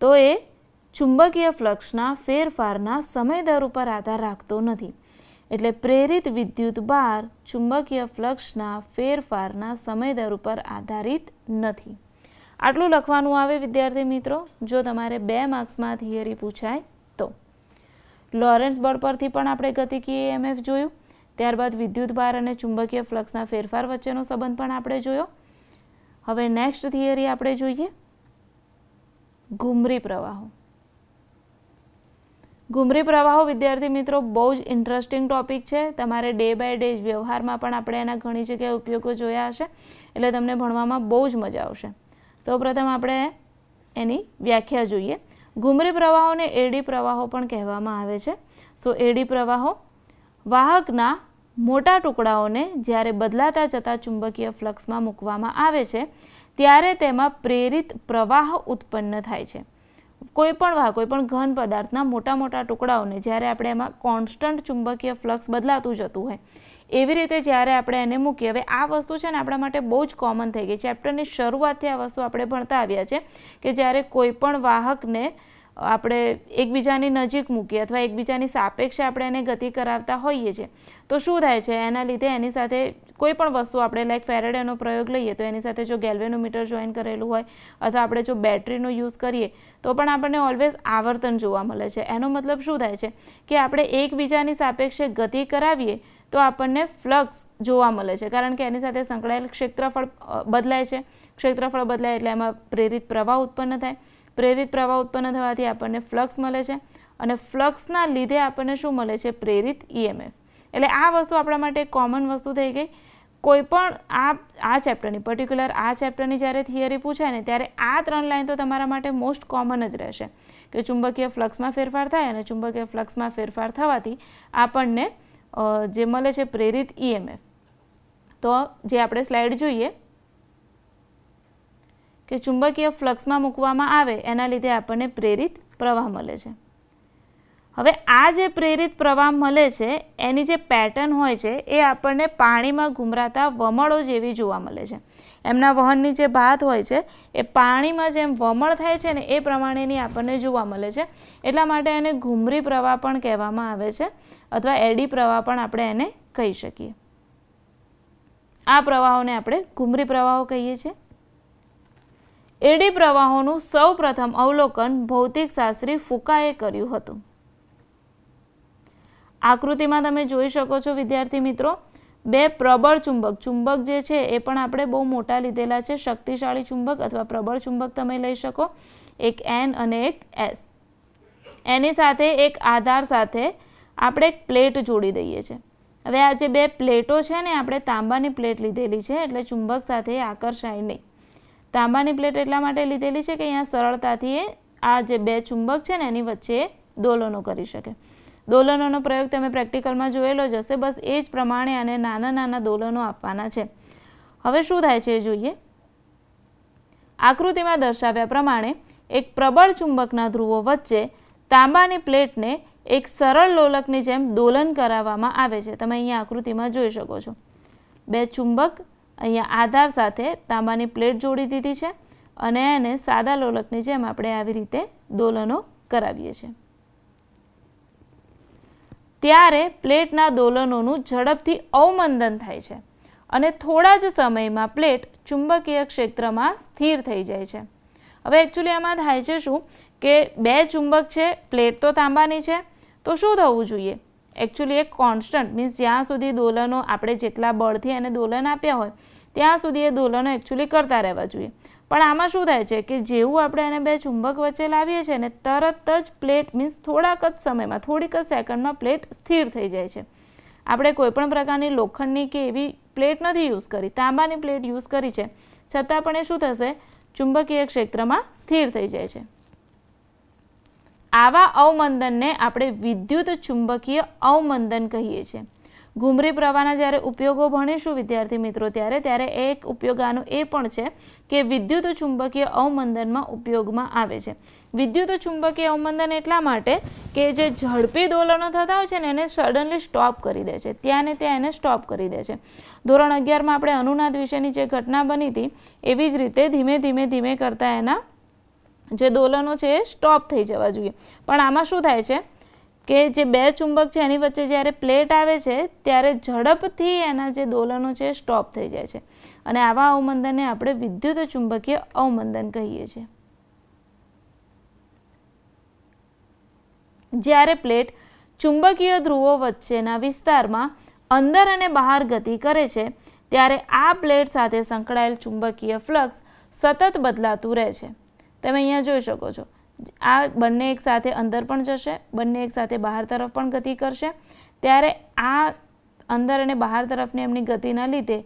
તો એ ચુંબકીય ફ્લક્સના ફેરફારના સમય દર ઉપર આધાર રાખતો નથી એટલે પ્રેરિત વિદ્યુત બાર ચુંબકીય ફ્લક્સના ફેરફારના સમય દર ઉપર આધારિત નથી આટલું લખવાનું આવે વિદ્યાર્થી મિત્રો જો તમારે બે માર્ક્સમાં થિયરી પૂછાય તો લોરેન્સ બળ પરથી પણ આપણે ગતિકીય એમએફ જોયું ત્યારબાદ વિદ્યુત બાર અને ચુંબકીય ફ્લક્સના ફેરફાર વચ્ચેનો સંબંધ પણ આપણે જોયો હવે નેક્સ્ટ થિયરી આપણે જોઈએ ઘુમરી પ્રવાહો ઘુમરી પ્રવાહો વિદ્યાર્થી મિત્રો બહુ જ ઇન્ટરેસ્ટિંગ ટોપિક છે તમારે ડે બાય ડે વ્યવહારમાં પણ આપણે એના ઘણી જગ્યાએ ઉપયોગો જોયા હશે એટલે તમને ભણવામાં બહુ જ મજા આવશે સૌપ્રથમ આપણે એની વ્યાખ્યા જોઈએ ઘુમરી પ્રવાહોને એડી પ્રવાહો પણ કહેવામાં આવે છે સો એડી પ્રવાહો વાહકના મોટા ટુકડાઓને જ્યારે બદલાતા જતા ચુંબકીય ફ્લક્સમાં મૂકવામાં આવે છે ત્યારે તેમાં પ્રેરિત પ્રવાહ ઉત્પન્ન થાય છે કોઈપણ વાહ કોઈપણ ઘન પદાર્થના મોટા મોટા ટુકડાઓને જ્યારે આપણે એમાં કોન્સ્ટન્ટ ચુંબકીય ફ્લક્સ બદલાતું જતું હોય એવી રીતે જ્યારે આપણે એને મૂકીએ હવે આ વસ્તુ છે ને આપણા માટે બહુ જ કોમન થઈ ગઈ ચેપ્ટરની શરૂઆતથી આ વસ્તુ આપણે ભણતા આવ્યા છે કે જ્યારે કોઈપણ વાહકને આપણે એકબીજાની નજીક મૂકીએ અથવા એકબીજાની સાપેક્ષે આપણે એને ગતિ કરાવતા હોઈએ છીએ તો શું થાય છે એના લીધે એની સાથે કોઈ પણ વસ્તુ આપણે લાઈક ફેરેડેનો પ્રયોગ લઈએ તો એની સાથે જો ગેલ્વેનોમીટર જોઈન કરેલું હોય અથવા આપણે જો બેટરીનો યુઝ કરીએ તો પણ આપણને ઓલવેઝ આવર્તન જોવા મળે છે એનો મતલબ શું થાય છે કે આપણે એકબીજાની સાપેક્ષે ગતિ કરાવીએ તો આપણને ફ્લક્સ જોવા મળે છે કારણ કે એની સાથે સંકળાયેલ ક્ષેત્રફળ બદલાય છે ક્ષેત્રફળ બદલાય એટલે એમાં પ્રેરિત પ્રવાહ ઉત્પન્ન થાય પ્રેરિત પ્રવાહ ઉત્પન્ન થવાથી આપણને ફ્લક્સ મળે છે અને ફ્લક્સના લીધે આપણને શું મળે છે પ્રેરિત ઈએમએફ e એટલે આ વસ્તુ આપણા માટે કોમન વસ્તુ થઈ ગઈ કોઈપણ આ આ ચેપ્ટરની પર્ટિક્યુલર આ ચેપ્ટરની જ્યારે થિયરી પૂછાય ને ત્યારે આ ત્રણ લાઇન તો તમારા માટે મોસ્ટ કોમન જ રહેશે કે ચુંબકીય ફ્લક્સમાં ફેરફાર થાય અને ચુંબકીય ફ્લક્સમાં ફેરફાર થવાથી આપણને જે મળે છે પ્રેરિત ઈએમએફ e તો જે આપણે સ્લાઇડ જોઈએ કે ચુંબકીય ફ્લક્સમાં મૂકવામાં આવે એના લીધે આપણને પ્રેરિત પ્રવાહ મળે છે હવે આ જે પ્રેરિત પ્રવાહ મળે છે એની જે પેટર્ન હોય છે એ આપણને પાણીમાં ઘૂમરાતા વમળો જેવી જોવા મળે છે એમના વહનની જે ભાત હોય છે એ પાણીમાં જેમ વમળ થાય છે ને એ પ્રમાણેની આપણને જોવા મળે છે એટલા માટે એને ઘૂમરી પ્રવાહ પણ કહેવામાં આવે છે અથવા એડી પ્રવાહ પણ આપણે એને કહી શકીએ આ પ્રવાહોને આપણે ઘૂમરી પ્રવાહો કહીએ છીએ એડી પ્રવાહોનું સૌ પ્રથમ અવલોકન ભૌતિકશાસ્ત્રી ફુકાએ કર્યું હતું આકૃતિમાં તમે જોઈ શકો છો વિદ્યાર્થી મિત્રો બે પ્રબળ ચુંબક ચુંબક જે છે એ પણ આપણે બહુ મોટા લીધેલા છે શક્તિશાળી ચુંબક અથવા પ્રબળ ચુંબક તમે લઈ શકો એક એન અને એક એસ એની સાથે એક આધાર સાથે આપણે એક પ્લેટ જોડી દઈએ છીએ હવે આ જે બે પ્લેટો છે ને આપણે તાંબાની પ્લેટ લીધેલી છે એટલે ચુંબક સાથે આકર્ષાય નહીં તાંબાની પ્લેટ એટલા માટે લીધેલી છે કે અહીંયા સરળતાથી એ આ જે બે ચુંબક છે ને એની વચ્ચે દોલનો કરી શકે દોલનોનો પ્રયોગ તમે પ્રેક્ટિકલમાં જોયેલો જ હશે બસ એ જ પ્રમાણે આને નાના નાના દોલનો આપવાના છે હવે શું થાય છે એ જોઈએ આકૃતિમાં દર્શાવ્યા પ્રમાણે એક પ્રબળ ચુંબકના ધ્રુવો વચ્ચે તાંબાની પ્લેટને એક સરળ લોલકની જેમ દોલન કરાવવામાં આવે છે તમે અહીંયા આકૃતિમાં જોઈ શકો છો બે ચુંબક અહીંયા આધાર સાથે તાંબાની પ્લેટ જોડી દીધી છે અને એને સાદા લોલકની જેમ આપણે આવી રીતે દોલનો કરાવીએ છીએ ત્યારે પ્લેટના દોલનોનું ઝડપથી અવમંદન થાય છે અને થોડા જ સમયમાં પ્લેટ ચુંબકીય ક્ષેત્રમાં સ્થિર થઈ જાય છે હવે એકચ્યુઅલી આમાં થાય છે શું કે બે ચુંબક છે પ્લેટ તો તાંબાની છે તો શું થવું જોઈએ એકચ્યુઅલી એક કોન્સ્ટન્ટ મીન્સ જ્યાં સુધી દોલનો આપણે જેટલા બળથી એને દોલન આપ્યા હોય ત્યાં સુધી એ દોલનો એકચ્યુઅલી કરતા રહેવા જોઈએ પણ આમાં શું થાય છે કે જેવું આપણે એને બે ચુંબક વચ્ચે લાવીએ છીએ ને તરત જ પ્લેટ મીન્સ થોડાક જ સમયમાં થોડીક જ સેકન્ડમાં પ્લેટ સ્થિર થઈ જાય છે આપણે કોઈપણ પ્રકારની લોખંડની કે એવી પ્લેટ નથી યુઝ કરી તાંબાની પ્લેટ યુઝ કરી છે છતાં પણ એ શું થશે ચુંબકીય ક્ષેત્રમાં સ્થિર થઈ જાય છે આવા અવમંદનને આપણે વિદ્યુત ચુંબકીય અવમંદન કહીએ છીએ ઘૂમરી પ્રવાહના જ્યારે ઉપયોગો ભણીશું વિદ્યાર્થી મિત્રો ત્યારે ત્યારે એક ઉપયોગ આનો એ પણ છે કે વિદ્યુત ચુંબકીય અવમંદનમાં ઉપયોગમાં આવે છે વિદ્યુત ચુંબકીય અવમંદન એટલા માટે કે જે ઝડપી દોલનો થતા હોય છે ને એને સડનલી સ્ટોપ કરી દે છે ત્યાં ને ત્યાં એને સ્ટોપ કરી દે છે ધોરણ અગિયારમાં આપણે અનુનાદ વિશેની જે ઘટના બની હતી એવી જ રીતે ધીમે ધીમે ધીમે કરતાં એના જે દોલનો છે એ સ્ટોપ થઈ જવા જોઈએ પણ આમાં શું થાય છે કે જે બે ચુંબક છે એની વચ્ચે જ્યારે પ્લેટ આવે છે ત્યારે ઝડપથી એના જે દોલનો છે એ સ્ટોપ થઈ જાય છે અને આવા અવમંદનને આપણે વિદ્યુત ચુંબકીય અવમંદન કહીએ છીએ જ્યારે પ્લેટ ચુંબકીય ધ્રુવો વચ્ચેના વિસ્તારમાં અંદર અને બહાર ગતિ કરે છે ત્યારે આ પ્લેટ સાથે સંકળાયેલ ચુંબકીય ફ્લક્સ સતત બદલાતું રહે છે તમે અહીંયા જોઈ શકો છો આ બંને એકસાથે અંદર પણ જશે બંને એકસાથે બહાર તરફ પણ ગતિ કરશે ત્યારે આ અંદર અને બહાર તરફની એમની ગતિના લીધે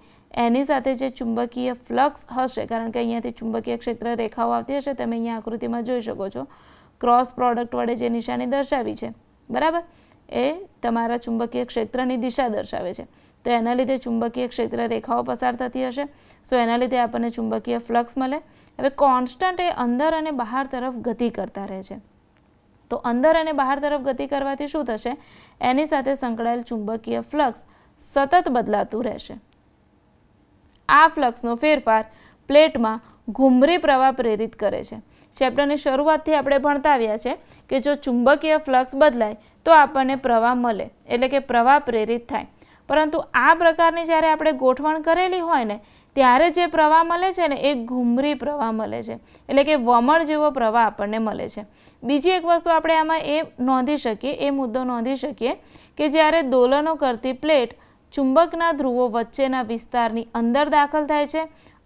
એની સાથે જે ચુંબકીય ફ્લક્સ હશે કારણ કે અહીંયાથી ચુંબકીય ક્ષેત્ર રેખાઓ આવતી હશે તમે અહીંયા આકૃતિમાં જોઈ શકો છો ક્રોસ પ્રોડક્ટ વડે જે નિશાની દર્શાવી છે બરાબર એ તમારા ચુંબકીય ક્ષેત્રની દિશા દર્શાવે છે તો એના લીધે ચુંબકીય ક્ષેત્ર રેખાઓ પસાર થતી હશે સો એના લીધે આપણને ચુંબકીય ફ્લક્સ મળે હવે કોન્સ્ટન્ટ એ અંદર અને બહાર તરફ ગતિ કરતા રહે છે તો અંદર અને બહાર તરફ ગતિ કરવાથી શું થશે એની સાથે સંકળાયેલ ચુંબકીય ફ્લક્સ સતત બદલાતું રહેશે આ ફ્લક્સનો ફેરફાર પ્લેટમાં ઘુમરી પ્રવાહ પ્રેરિત કરે છે ચેપ્ટરની શરૂઆતથી આપણે ભણતા આવ્યા છે કે જો ચુંબકીય ફ્લક્સ બદલાય તો આપણને પ્રવાહ મળે એટલે કે પ્રવાહ પ્રેરિત થાય પરંતુ આ પ્રકારની જ્યારે આપણે ગોઠવણ કરેલી હોય ને ત્યારે જે પ્રવાહ મળે છે ને એ ઘૂમરી પ્રવાહ મળે છે એટલે કે વમળ જેવો પ્રવાહ આપણને મળે છે બીજી એક વસ્તુ આપણે આમાં એ નોંધી શકીએ એ મુદ્દો નોંધી શકીએ કે જ્યારે દોલનો કરતી પ્લેટ ચુંબકના ધ્રુવો વચ્ચેના વિસ્તારની અંદર દાખલ થાય છે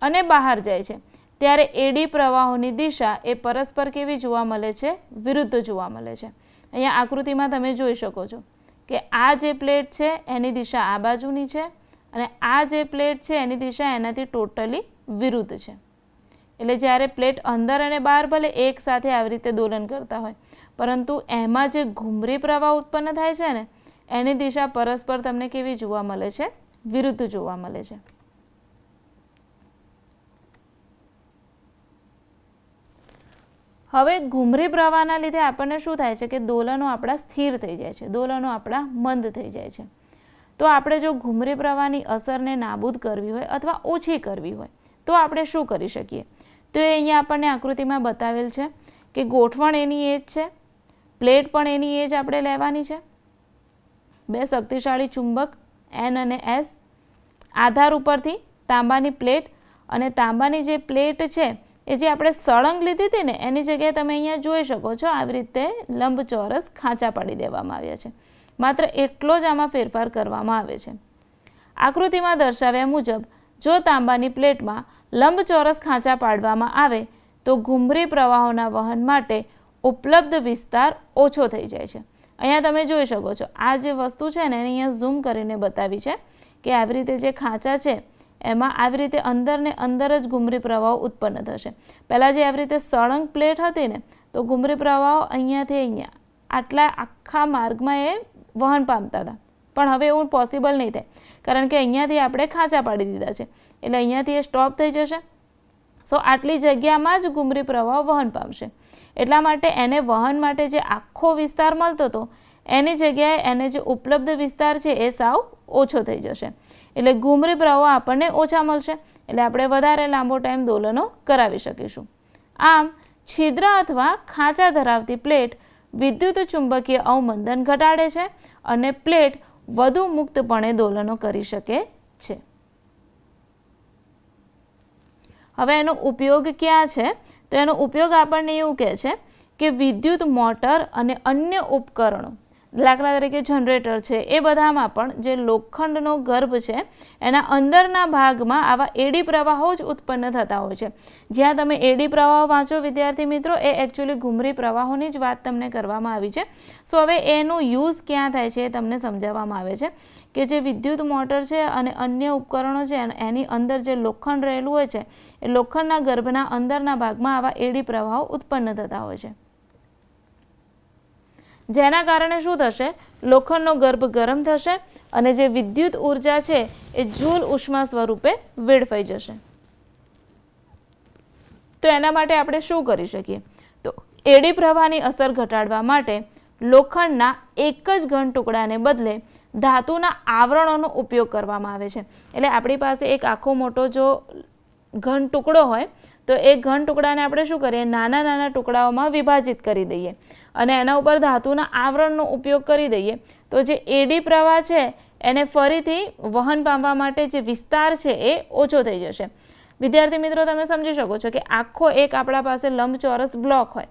અને બહાર જાય છે ત્યારે એડી પ્રવાહોની દિશા એ પરસ્પર કેવી જોવા મળે છે વિરુદ્ધ જોવા મળે છે અહીંયા આકૃતિમાં તમે જોઈ શકો છો કે આ જે પ્લેટ છે એની દિશા આ બાજુની છે અને આ જે પ્લેટ છે એની દિશા એનાથી ટોટલી વિરુદ્ધ છે એટલે જ્યારે પ્લેટ અંદર અને બહાર ભલે એક સાથે આવી રીતે દોલન કરતા હોય પરંતુ એમાં જે ઘૂમરી પ્રવાહ ઉત્પન્ન થાય છે ને એની દિશા પરસ્પર તમને કેવી જોવા મળે છે વિરુદ્ધ જોવા મળે છે હવે ઘૂમરી પ્રવાહના લીધે આપણને શું થાય છે કે દોલનો આપણા સ્થિર થઈ જાય છે દોલનો આપણા મંદ થઈ જાય છે તો આપણે જો ઘૂમરે પ્રવાહની અસરને નાબૂદ કરવી હોય અથવા ઓછી કરવી હોય તો આપણે શું કરી શકીએ તો એ અહીંયા આપણને આકૃતિમાં બતાવેલ છે કે ગોઠવણ એની એજ છે પ્લેટ પણ એની એજ આપણે લેવાની છે બે શક્તિશાળી ચુંબક એન અને એસ આધાર ઉપરથી તાંબાની પ્લેટ અને તાંબાની જે પ્લેટ છે એ જે આપણે સળંગ લીધી હતી ને એની જગ્યાએ તમે અહીંયા જોઈ શકો છો આવી રીતે લંબચોરસ ખાંચા પાડી દેવામાં આવ્યા છે માત્ર એટલો જ આમાં ફેરફાર કરવામાં આવે છે આકૃતિમાં દર્શાવ્યા મુજબ જો તાંબાની પ્લેટમાં લંબચોરસ ખાંચા પાડવામાં આવે તો ઘુમરી પ્રવાહોના વહન માટે ઉપલબ્ધ વિસ્તાર ઓછો થઈ જાય છે અહીંયા તમે જોઈ શકો છો આ જે વસ્તુ છે ને એને અહીંયા ઝૂમ કરીને બતાવી છે કે આવી રીતે જે ખાંચા છે એમાં આવી રીતે અંદરને અંદર જ ઘુમરી પ્રવાહ ઉત્પન્ન થશે પહેલાં જે આવી રીતે સળંગ પ્લેટ હતી ને તો ઘુમરી પ્રવાહ અહીંયાથી અહીંયા આટલા આખા માર્ગમાં એ વહન પામતા હતા પણ હવે એવું પોસિબલ નહીં થાય કારણ કે અહીંયાથી આપણે ખાંચા પાડી દીધા છે એટલે અહીંયાથી એ સ્ટોપ થઈ જશે સો આટલી જગ્યામાં જ ગુમરી પ્રવાહ વહન પામશે એટલા માટે એને વહન માટે જે આખો વિસ્તાર મળતો હતો એની જગ્યાએ એને જે ઉપલબ્ધ વિસ્તાર છે એ સાવ ઓછો થઈ જશે એટલે ગુમરી પ્રવાહ આપણને ઓછા મળશે એટલે આપણે વધારે લાંબો ટાઈમ દોલનો કરાવી શકીશું આમ છિદ્ર અથવા ખાંચા ધરાવતી પ્લેટ વિદ્યુત ચુંબકીય અવમંદન ઘટાડે છે અને પ્લેટ વધુ મુક્તપણે દોલનો કરી શકે છે હવે એનો ઉપયોગ ક્યાં છે તો એનો ઉપયોગ આપણને એવું કહે છે કે વિદ્યુત મોટર અને અન્ય ઉપકરણો દાખલા તરીકે જનરેટર છે એ બધામાં પણ જે લોખંડનો ગર્ભ છે એના અંદરના ભાગમાં આવા એડી પ્રવાહો જ ઉત્પન્ન થતા હોય છે જ્યાં તમે એડી પ્રવાહો વાંચો વિદ્યાર્થી મિત્રો એ એકચ્યુઅલી ઘુમરી પ્રવાહોની જ વાત તમને કરવામાં આવી છે સો હવે એનો યુઝ ક્યાં થાય છે એ તમને સમજાવવામાં આવે છે કે જે વિદ્યુત મોટર છે અને અન્ય ઉપકરણો છે એની અંદર જે લોખંડ રહેલું હોય છે એ લોખંડના ગર્ભના અંદરના ભાગમાં આવા એડી પ્રવાહો ઉત્પન્ન થતા હોય છે જેના કારણે શું થશે લોખંડનો ગર્ભ ગરમ થશે અને જે વિદ્યુત ઉર્જા છે એ જૂલ ઉષ્મા સ્વરૂપે વેડફાઈ જશે તો એના માટે આપણે શું કરી શકીએ તો એડી પ્રવાહની અસર ઘટાડવા માટે લોખંડના એક જ ઘન ટુકડાને બદલે ધાતુના આવરણોનો ઉપયોગ કરવામાં આવે છે એટલે આપણી પાસે એક આખો મોટો જો ઘન ટુકડો હોય તો એ ઘન ટુકડાને આપણે શું કરીએ નાના નાના ટુકડાઓમાં વિભાજિત કરી દઈએ અને એના ઉપર ધાતુના આવરણનો ઉપયોગ કરી દઈએ તો જે એડી પ્રવાહ છે એને ફરીથી વહન પામવા માટે જે વિસ્તાર છે એ ઓછો થઈ જશે વિદ્યાર્થી મિત્રો તમે સમજી શકો છો કે આખો એક આપણા પાસે લંબચોરસ બ્લોક હોય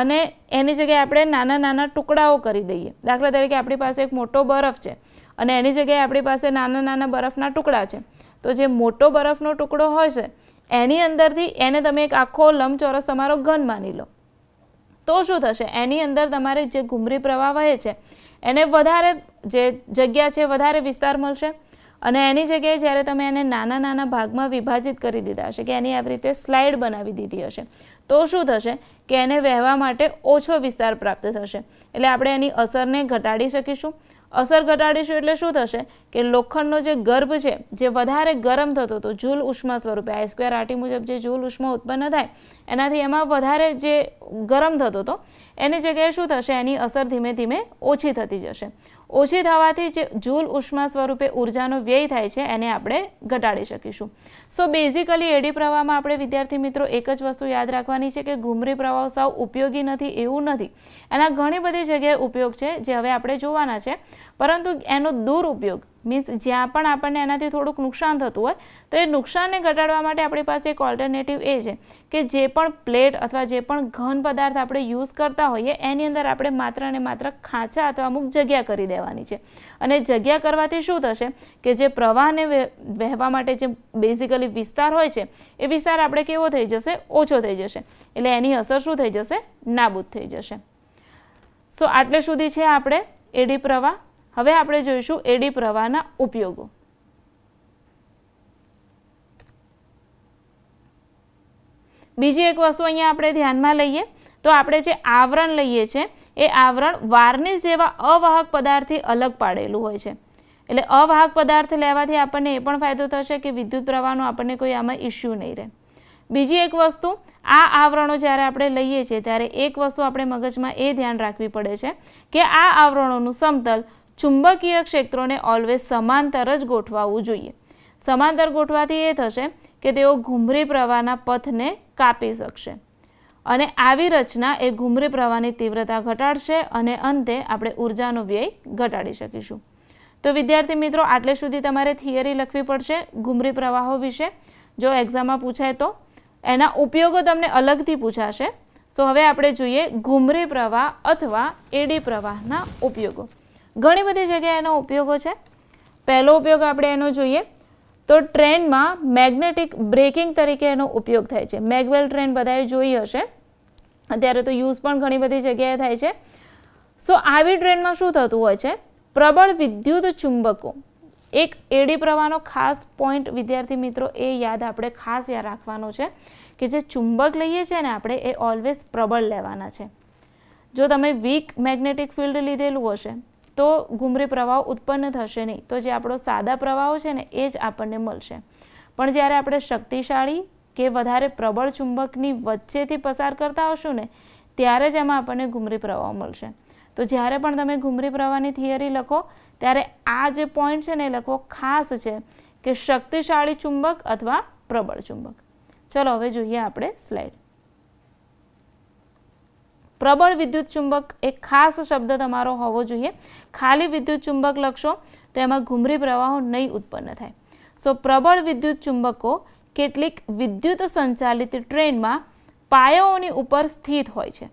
અને એની જગ્યાએ આપણે નાના નાના ટુકડાઓ કરી દઈએ દાખલા તરીકે આપણી પાસે એક મોટો બરફ છે અને એની જગ્યાએ આપણી પાસે નાના નાના બરફના ટુકડા છે તો જે મોટો બરફનો ટુકડો હોય છે એની અંદરથી એને તમે એક આખો લંબચોરસ તમારો ઘન માની લો તો શું થશે એની અંદર તમારે જે ઘુમરી પ્રવાહ વહે છે એને વધારે જે જગ્યા છે વધારે વિસ્તાર મળશે અને એની જગ્યાએ જ્યારે તમે એને નાના નાના ભાગમાં વિભાજિત કરી દીધા હશે કે એની આવી રીતે સ્લાઇડ બનાવી દીધી હશે તો શું થશે કે એને વહેવા માટે ઓછો વિસ્તાર પ્રાપ્ત થશે એટલે આપણે એની અસરને ઘટાડી શકીશું અસર ઘટાડીશું એટલે શું થશે કે લોખંડનો જે ગર્ભ છે જે વધારે ગરમ થતો હતો જૂલ ઉષ્મા સ્વરૂપે આઈ સ્ક્વેર આરટી મુજબ જે જૂલ ઉષ્મા ઉત્પન્ન થાય એનાથી એમાં વધારે જે ગરમ થતો હતો એની જગ્યાએ શું થશે એની અસર ધીમે ધીમે ઓછી થતી જશે ઓછી થવાથી જે જૂલ ઉષ્મા સ્વરૂપે ઉર્જાનો વ્યય થાય છે એને આપણે ઘટાડી શકીશું સો બેઝિકલી એડી પ્રવાહમાં આપણે વિદ્યાર્થી મિત્રો એક જ વસ્તુ યાદ રાખવાની છે કે ઘૂમરી પ્રવાહ સાવ ઉપયોગી નથી એવું નથી એના ઘણી બધી જગ્યાએ ઉપયોગ છે જે હવે આપણે જોવાના છે પરંતુ એનો દુરુપયોગ મીન્સ જ્યાં પણ આપણને એનાથી થોડુંક નુકસાન થતું હોય તો એ નુકસાનને ઘટાડવા માટે આપણી પાસે એક ઓલ્ટરનેટિવ એ છે કે જે પણ પ્લેટ અથવા જે પણ ઘન પદાર્થ આપણે યુઝ કરતા હોઈએ એની અંદર આપણે માત્ર અને માત્ર ખાંચા અથવા અમુક જગ્યા કરી દેવાની છે અને જગ્યા કરવાથી શું થશે કે જે પ્રવાહને વહેવા માટે જે બેઝિકલી વિસ્તાર હોય છે એ વિસ્તાર આપણે કેવો થઈ જશે ઓછો થઈ જશે એટલે એની અસર શું થઈ જશે નાબૂદ થઈ જશે સો આટલે સુધી છે આપણે એડી પ્રવાહ હવે આપણે જોઈશું એડી પ્રવાહના ઉપયોગો બીજી એક વસ્તુ અહીંયા આપણે ધ્યાનમાં લઈએ તો આપણે જે આવરણ લઈએ છીએ એ આવરણ વાર્નિશ જેવા અવાહક પદાર્થથી અલગ પાડેલું હોય છે એટલે અવાહક પદાર્થ લેવાથી આપણને એ પણ ફાયદો થશે કે વિદ્યુત પ્રવાહનો આપણને કોઈ આમાં ઇશ્યુ નહીં રહે બીજી એક વસ્તુ આ આવરણો જ્યારે આપણે લઈએ છીએ ત્યારે એક વસ્તુ આપણે મગજમાં એ ધ્યાન રાખવી પડે છે કે આ આવરણોનું સમતલ ચુંબકીય ક્ષેત્રોને ઓલવેઝ સમાંતર જ ગોઠવાવું જોઈએ સમાંતર ગોઠવાથી એ થશે કે તેઓ ઘૂમરી પ્રવાહના પથને કાપી શકશે અને આવી રચના એ ઘૂમરી પ્રવાહની તીવ્રતા ઘટાડશે અને અંતે આપણે ઉર્જાનો વ્યય ઘટાડી શકીશું તો વિદ્યાર્થી મિત્રો આટલે સુધી તમારે થિયરી લખવી પડશે ઘૂમરી પ્રવાહો વિશે જો એક્ઝામમાં પૂછાય તો એના ઉપયોગો તમને અલગથી પૂછાશે તો હવે આપણે જોઈએ ઘૂમરી પ્રવાહ અથવા એડી પ્રવાહના ઉપયોગો ઘણી બધી જગ્યાએ એનો ઉપયોગો છે પહેલો ઉપયોગ આપણે એનો જોઈએ તો ટ્રેનમાં મેગ્નેટિક બ્રેકિંગ તરીકે એનો ઉપયોગ થાય છે મેગવેલ ટ્રેન બધાએ જોઈ હશે અત્યારે તો યુઝ પણ ઘણી બધી જગ્યાએ થાય છે સો આવી ટ્રેનમાં શું થતું હોય છે પ્રબળ વિદ્યુત ચુંબકો એક એડી પ્રવાહનો ખાસ પોઈન્ટ વિદ્યાર્થી મિત્રો એ યાદ આપણે ખાસ યાદ રાખવાનો છે કે જે ચુંબક લઈએ છીએ ને આપણે એ ઓલવેઝ પ્રબળ લેવાના છે જો તમે વીક મેગ્નેટિક ફિલ્ડ લીધેલું હશે તો ઘૂમરી પ્રવાહ ઉત્પન્ન થશે નહીં તો જે આપણો સાદા પ્રવાહો છે ને એ જ આપણને મળશે પણ જ્યારે આપણે શક્તિશાળી કે વધારે પ્રબળ ચુંબકની વચ્ચેથી પસાર કરતા હશું ને ત્યારે જ એમાં આપણને ઘૂમરી પ્રવાહ મળશે તો જ્યારે પણ તમે ઘૂમરી પ્રવાહની થિયરી લખો ત્યારે આ જે પોઈન્ટ છે ને એ લખવો ખાસ છે કે શક્તિશાળી ચુંબક અથવા પ્રબળ ચુંબક ચલો હવે જોઈએ આપણે સ્લાઇડ પ્રબળ વિદ્યુત ચુંબક એક ખાસ શબ્દ તમારો હોવો જોઈએ ખાલી વિદ્યુત ચુંબક લખશો તો એમાં ઘૂમરી પ્રવાહો નહીં ઉત્પન્ન થાય સો પ્રબળ વિદ્યુત ચુંબકો કેટલીક વિદ્યુત સંચાલિત ટ્રેનમાં પાયાઓની ઉપર સ્થિત હોય છે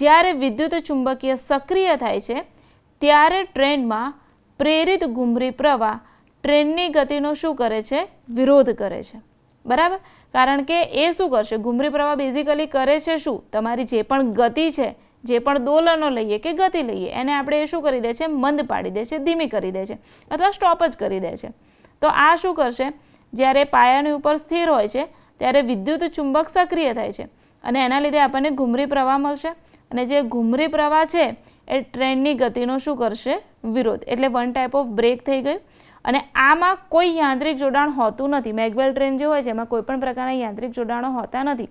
જ્યારે વિદ્યુત ચુંબકીય સક્રિય થાય છે ત્યારે ટ્રેનમાં પ્રેરિત ઘૂમરી પ્રવાહ ટ્રેનની ગતિનો શું કરે છે વિરોધ કરે છે બરાબર કારણ કે એ શું કરશે ઘૂમરી પ્રવાહ બેઝિકલી કરે છે શું તમારી જે પણ ગતિ છે જે પણ દોલનો લઈએ કે ગતિ લઈએ એને આપણે એ શું કરી દે છે મંદ પાડી દે છે ધીમી કરી દે છે અથવા સ્ટોપ જ કરી દે છે તો આ શું કરશે જ્યારે પાયાની ઉપર સ્થિર હોય છે ત્યારે વિદ્યુત ચુંબક સક્રિય થાય છે અને એના લીધે આપણને ઘૂમરી પ્રવાહ મળશે અને જે ઘુમરી પ્રવાહ છે એ ટ્રેનની ગતિનો શું કરશે વિરોધ એટલે વન ટાઈપ ઓફ બ્રેક થઈ ગયું અને આમાં કોઈ યાંત્રિક જોડાણ હોતું નથી મેગવેલ ટ્રેન જે હોય છે એમાં કોઈપણ પ્રકારના યાંત્રિક જોડાણો હોતા નથી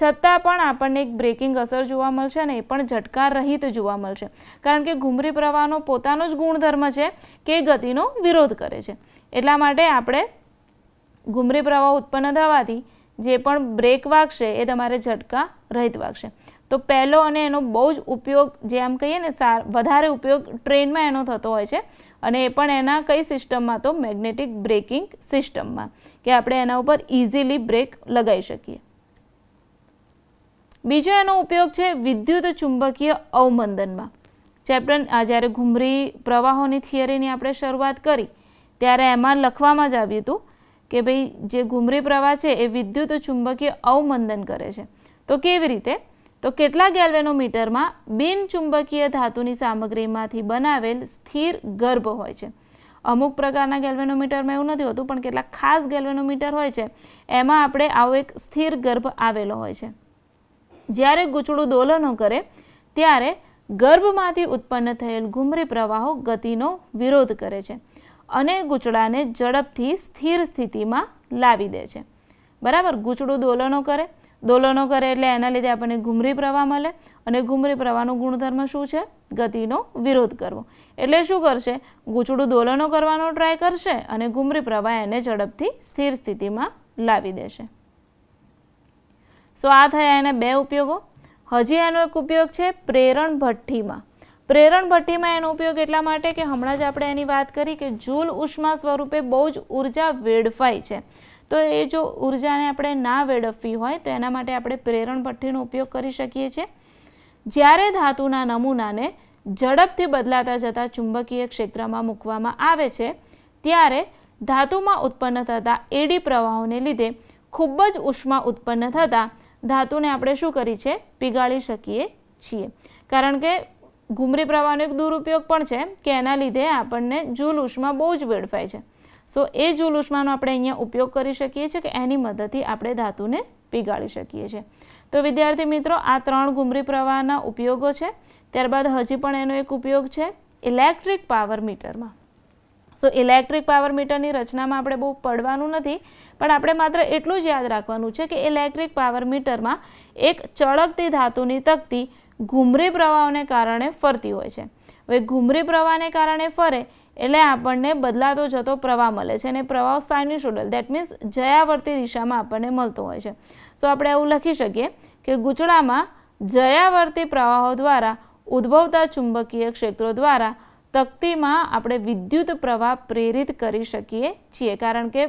છતાં પણ આપણને એક બ્રેકિંગ અસર જોવા મળશે અને એ પણ ઝટકાર રહિત જોવા મળશે કારણ કે ઘૂમરી પ્રવાહનો પોતાનો જ ગુણધર્મ છે કે ગતિનો વિરોધ કરે છે એટલા માટે આપણે ઘૂમરી પ્રવાહ ઉત્પન્ન થવાથી જે પણ બ્રેક વાગશે એ તમારે ઝટકા રહિત વાગશે તો પહેલો અને એનો બહુ જ ઉપયોગ જે આમ કહીએ ને વધારે ઉપયોગ ટ્રેનમાં એનો થતો હોય છે અને એ પણ એના કઈ સિસ્ટમમાં તો મેગ્નેટિક બ્રેકિંગ સિસ્ટમમાં કે આપણે એના ઉપર ઇઝીલી બ્રેક લગાવી શકીએ બીજો એનો ઉપયોગ છે વિદ્યુત ચુંબકીય અવમંદનમાં ચેપ્ટર આ જ્યારે ઘૂમરી પ્રવાહોની થિયરીની આપણે શરૂઆત કરી ત્યારે એમાં લખવામાં જ આવ્યું હતું કે ભાઈ જે ઘુમરી પ્રવાહ છે એ વિદ્યુત ચુંબકીય અવમંદન કરે છે તો કેવી રીતે તો કેટલા ગેલ્વેનોમીટરમાં બિનચુંબકીય ધાતુની સામગ્રીમાંથી બનાવેલ સ્થિર ગર્ભ હોય છે અમુક પ્રકારના ગેલ્વેનોમીટરમાં એવું નથી હોતું પણ કેટલાક ખાસ ગેલ્વેનોમીટર હોય છે એમાં આપણે આવો એક સ્થિર ગર્ભ આવેલો હોય છે જ્યારે ગૂંચળું દોલનો કરે ત્યારે ગર્ભમાંથી ઉત્પન્ન થયેલ ઘુમરી પ્રવાહો ગતિનો વિરોધ કરે છે અને ગૂંચળાને ઝડપથી સ્થિર સ્થિતિમાં લાવી દે છે બરાબર ગૂંચળું દોલનો કરે દોલનો કરે એટલે એના લીધે આપણને ઘુમરી પ્રવાહ મળે અને ઘુમરી પ્રવાહનો ગુણધર્મ શું છે ગતિનો વિરોધ કરવો એટલે શું કરશે ગૂંચડું દોલનો કરવાનો ટ્રાય કરશે અને ઘુમરી પ્રવાહ એને ઝડપથી સ્થિર સ્થિતિમાં લાવી દેશે સો આ થયા એના બે ઉપયોગો હજી એનો એક ઉપયોગ છે પ્રેરણ ભઠ્ઠીમાં પ્રેરણ ભઠ્ઠીમાં એનો ઉપયોગ એટલા માટે કે હમણાં જ આપણે એની વાત કરી કે જૂલ ઉષ્મા સ્વરૂપે બહુ જ ઉર્જા વેડફાય છે તો એ જો ઉર્જાને આપણે ના વેડફવી હોય તો એના માટે આપણે પ્રેરણ ભઠ્ઠીનો ઉપયોગ કરી શકીએ છીએ જ્યારે ધાતુના નમૂનાને ઝડપથી બદલાતા જતા ચુંબકીય ક્ષેત્રમાં મૂકવામાં આવે છે ત્યારે ધાતુમાં ઉત્પન્ન થતા એડી પ્રવાહોને લીધે ખૂબ જ ઉષ્મા ઉત્પન્ન થતાં ધાતુને આપણે શું કરી છે પીગાળી શકીએ છીએ કારણ કે ઘૂમરી પ્રવાહનો એક દુરુપયોગ પણ છે કે એના લીધે આપણને જૂલ ઉષ્મા બહુ જ વેડફાય છે સો એ જૂલ આપણે અહીંયા ઉપયોગ કરી શકીએ છીએ કે એની મદદથી આપણે ધાતુને પીગાળી શકીએ છીએ તો વિદ્યાર્થી મિત્રો આ ત્રણ ગુમરી પ્રવાહના ઉપયોગો છે ત્યારબાદ હજી પણ એનો એક ઉપયોગ છે ઇલેક્ટ્રિક પાવર મીટરમાં સો ઇલેક્ટ્રિક પાવર મીટરની રચનામાં આપણે બહુ પડવાનું નથી પણ આપણે માત્ર એટલું જ યાદ રાખવાનું છે કે ઇલેક્ટ્રિક પાવર મીટરમાં એક ચળકતી ધાતુની તકતી ઘૂમરી પ્રવાહોને કારણે ફરતી હોય છે હવે ઘૂમરી પ્રવાહને કારણે ફરે એટલે આપણને બદલાતો જતો પ્રવાહ મળે છે અને પ્રવાહ સાઇન્યુસોડલ દેટ મીન્સ જયાવર્તી દિશામાં આપણને મળતો હોય છે સો આપણે એવું લખી શકીએ કે ગૂંચળામાં જયાવર્તી પ્રવાહો દ્વારા ઉદ્ભવતા ચુંબકીય ક્ષેત્રો દ્વારા તકતીમાં આપણે વિદ્યુત પ્રવાહ પ્રેરિત કરી શકીએ છીએ કારણ કે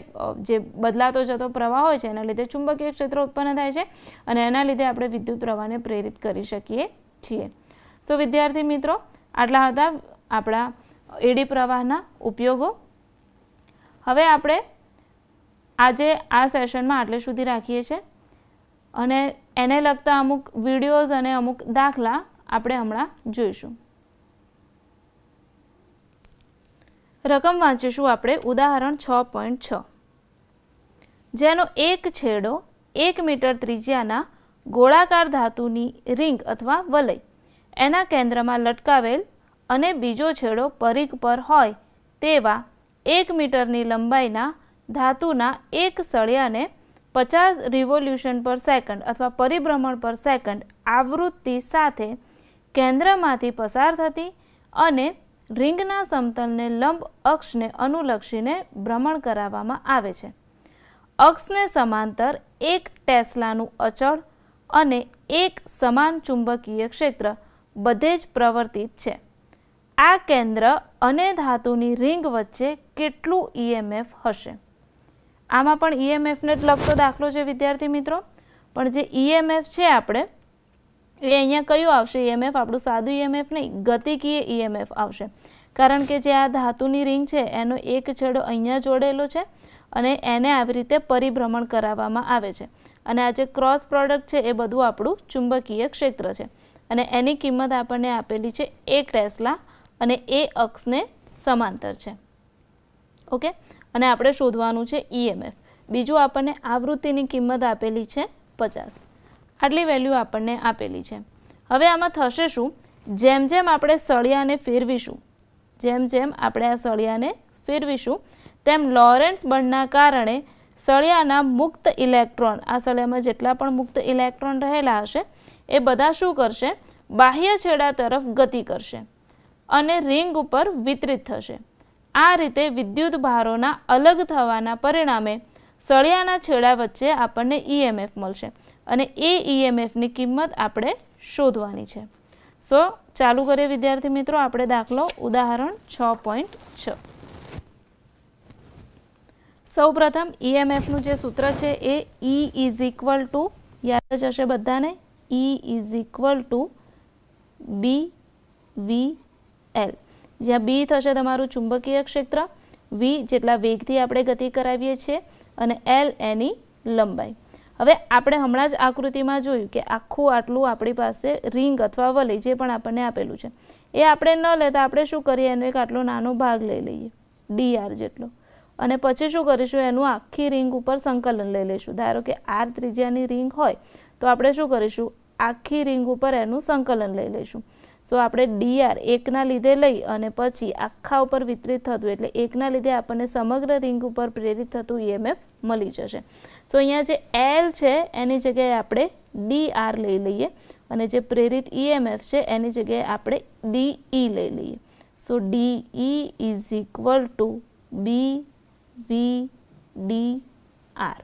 જે બદલાતો જતો પ્રવાહ હોય છે એના લીધે ચુંબકીય ક્ષેત્રો ઉત્પન્ન થાય છે અને એના લીધે આપણે વિદ્યુત પ્રવાહને પ્રેરિત કરી શકીએ છીએ સો વિદ્યાર્થી મિત્રો આટલા હતા આપણા એડી પ્રવાહના ઉપયોગો હવે આપણે આજે આ સેશનમાં આટલે સુધી રાખીએ છીએ અને એને લગતા અમુક વિડીયોઝ અને અમુક દાખલા આપણે હમણાં જોઈશું રકમ વાંચીશું આપણે ઉદાહરણ છ પોઈન્ટ છ જેનો એક છેડો એક મીટર ત્રિજ્યાના ગોળાકાર ધાતુની રિંગ અથવા વલય એના કેન્દ્રમાં લટકાવેલ અને બીજો છેડો પરિઘ પર હોય તેવા એક મીટરની લંબાઈના ધાતુના એક સળિયાને પચાસ રિવોલ્યુશન પર સેકન્ડ અથવા પરિભ્રમણ પર સેકન્ડ આવૃત્તિ સાથે કેન્દ્રમાંથી પસાર થતી અને રિંગના સમતલને લંબ અક્ષને અનુલક્ષીને ભ્રમણ કરાવવામાં આવે છે અક્ષને સમાંતર એક ટેસ્લાનું અચળ અને એક સમાન ચુંબકીય ક્ષેત્ર બધે જ પ્રવર્તિત છે આ કેન્દ્ર અને ધાતુની રિંગ વચ્ચે કેટલું ઈએમએફ e હશે આમાં પણ ઈએમએફને e જ લગતો દાખલો છે વિદ્યાર્થી મિત્રો પણ જે ઈએમએફ e છે આપણે એ અહીંયા કયું આવશે ઈએમએફ આપણું સાદું ઈએમએફ નહીં ગતિકીય ઈએમએફ આવશે કારણ કે જે આ ધાતુની રિંગ છે એનો એક છેડો અહીંયા જોડેલો છે અને એને આવી રીતે પરિભ્રમણ કરાવવામાં આવે છે અને આ જે ક્રોસ પ્રોડક્ટ છે એ બધું આપણું ચુંબકીય ક્ષેત્ર છે અને એની કિંમત આપણને આપેલી છે એક રેસલા અને એ અક્ષને સમાંતર છે ઓકે અને આપણે શોધવાનું છે ઈએમએફ e બીજું આપણને આવૃત્તિની કિંમત આપેલી છે પચાસ આટલી વેલ્યુ આપણને આપેલી છે હવે આમાં થશે શું જેમ જેમ આપણે સળિયાને ફેરવીશું જેમ જેમ આપણે આ સળિયાને ફેરવીશું તેમ લોરેન્સ બળના કારણે સળિયાના મુક્ત ઇલેક્ટ્રોન આ સળિયામાં જેટલા પણ મુક્ત ઇલેક્ટ્રોન રહેલા હશે એ બધા શું કરશે બાહ્ય છેડા તરફ ગતિ કરશે અને રિંગ ઉપર વિતરિત થશે આ રીતે વિદ્યુત ભારોના અલગ થવાના પરિણામે સળિયાના છેડા વચ્ચે આપણને ઈએમએફ મળશે અને એ ઈએમએફની કિંમત આપણે શોધવાની છે સો ચાલુ કરીએ વિદ્યાર્થી મિત્રો આપણે દાખલો ઉદાહરણ છ પોઈન્ટ છ સૌ પ્રથમ ઈએમએફનું જે સૂત્ર છે એ ઈ ઇઝ ઇક્વલ ટુ યાદ જ હશે બધાને E is equal to B V L જ્યાં બી થશે તમારું ચુંબકીય ક્ષેત્ર વી જેટલા વેગથી આપણે ગતિ કરાવીએ છીએ અને એલ એની લંબાઈ હવે આપણે હમણાં જ આકૃતિમાં જોયું કે આખું આટલું આપણી પાસે રિંગ અથવા વલી જે પણ આપણને આપેલું છે એ આપણે ન લેતા આપણે શું કરીએ એનો એક આટલો નાનો ભાગ લઈ લઈએ ડી આર જેટલો અને પછી શું કરીશું એનું આખી રિંગ ઉપર સંકલન લઈ લઈશું ધારો કે આર ત્રિજ્યાની રિંગ હોય તો આપણે શું કરીશું આખી રિંગ ઉપર એનું સંકલન લઈ લઈશું સો આપણે ડીઆર એકના લીધે લઈ અને પછી આખા ઉપર વિતરિત થતું એટલે એકના લીધે આપણને સમગ્ર રિંગ ઉપર પ્રેરિત થતું ઈએમએફ e મળી જશે સો અહીંયા જે એલ છે એની જગ્યાએ આપણે ડીઆર લઈ લઈએ અને જે પ્રેરિત ઈએમએફ e છે એની જગ્યાએ આપણે ડી ડીઈ e લઈ લઈએ so D E is equal to B V D R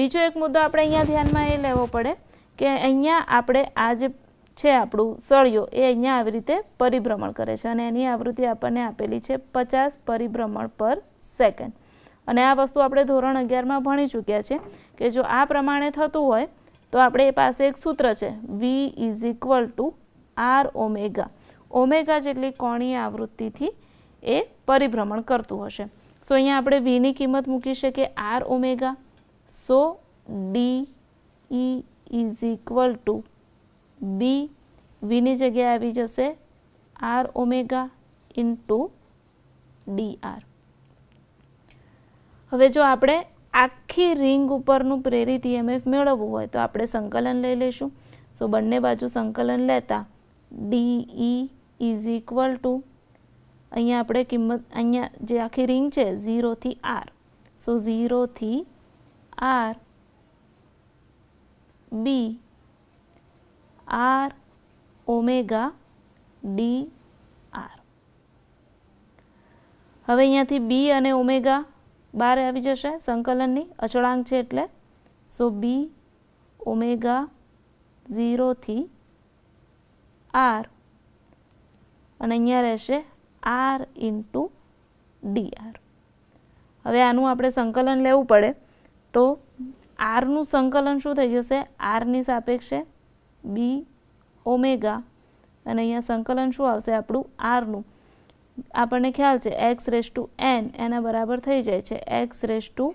બીજો એક મુદ્દો આપણે અહીંયા ધ્યાનમાં એ લેવો પડે કે અહીંયા આપણે આ જે છે આપણું સળિયો એ અહીંયા આવી રીતે પરિભ્રમણ કરે છે અને એની આવૃત્તિ આપણને આપેલી છે પચાસ પરિભ્રમણ પર સેકન્ડ અને આ વસ્તુ આપણે ધોરણ અગિયારમાં ભણી ચૂક્યા છે કે જો આ પ્રમાણે થતું હોય તો આપણે એ પાસે એક સૂત્ર છે V is equal to R omega omega જેટલી કોણીય આવૃત્તિથી એ પરિભ્રમણ કરતું હશે સો અહીંયા આપણે વીની કિંમત મૂકી શકીએ R omega so D is equal to B વીની જગ્યાએ આવી જશે R omega into D R હવે જો આપણે આખી રિંગ ઉપરનું પ્રેરિત ઈએમએફ મેળવવું હોય તો આપણે સંકલન લઈ લઈશું સો બંને બાજુ સંકલન લેતા ડીઈ ઇઝ ઇક્વલ ટુ અહીંયા આપણે કિંમત અહીંયા જે આખી રિંગ છે ઝીરોથી આર સો ઝીરોથી R B R omega D R હવે અહીંયાથી બી અને ઓમેગા બહાર આવી જશે સંકલનની અચળાંક છે એટલે સો બી ઓમેગા ઝીરોથી આર અને અહીંયા રહેશે આર ઇન્ટુ આર હવે આનું આપણે સંકલન લેવું પડે તો આરનું સંકલન શું થઈ જશે આરની સાપેક્ષે બી ઓમેગા અને અહીંયા સંકલન શું આવશે આપણું આરનું આપણને ખ્યાલ છે એક્સ રેસ ટુ એન એના બરાબર થઈ જાય છે X raise to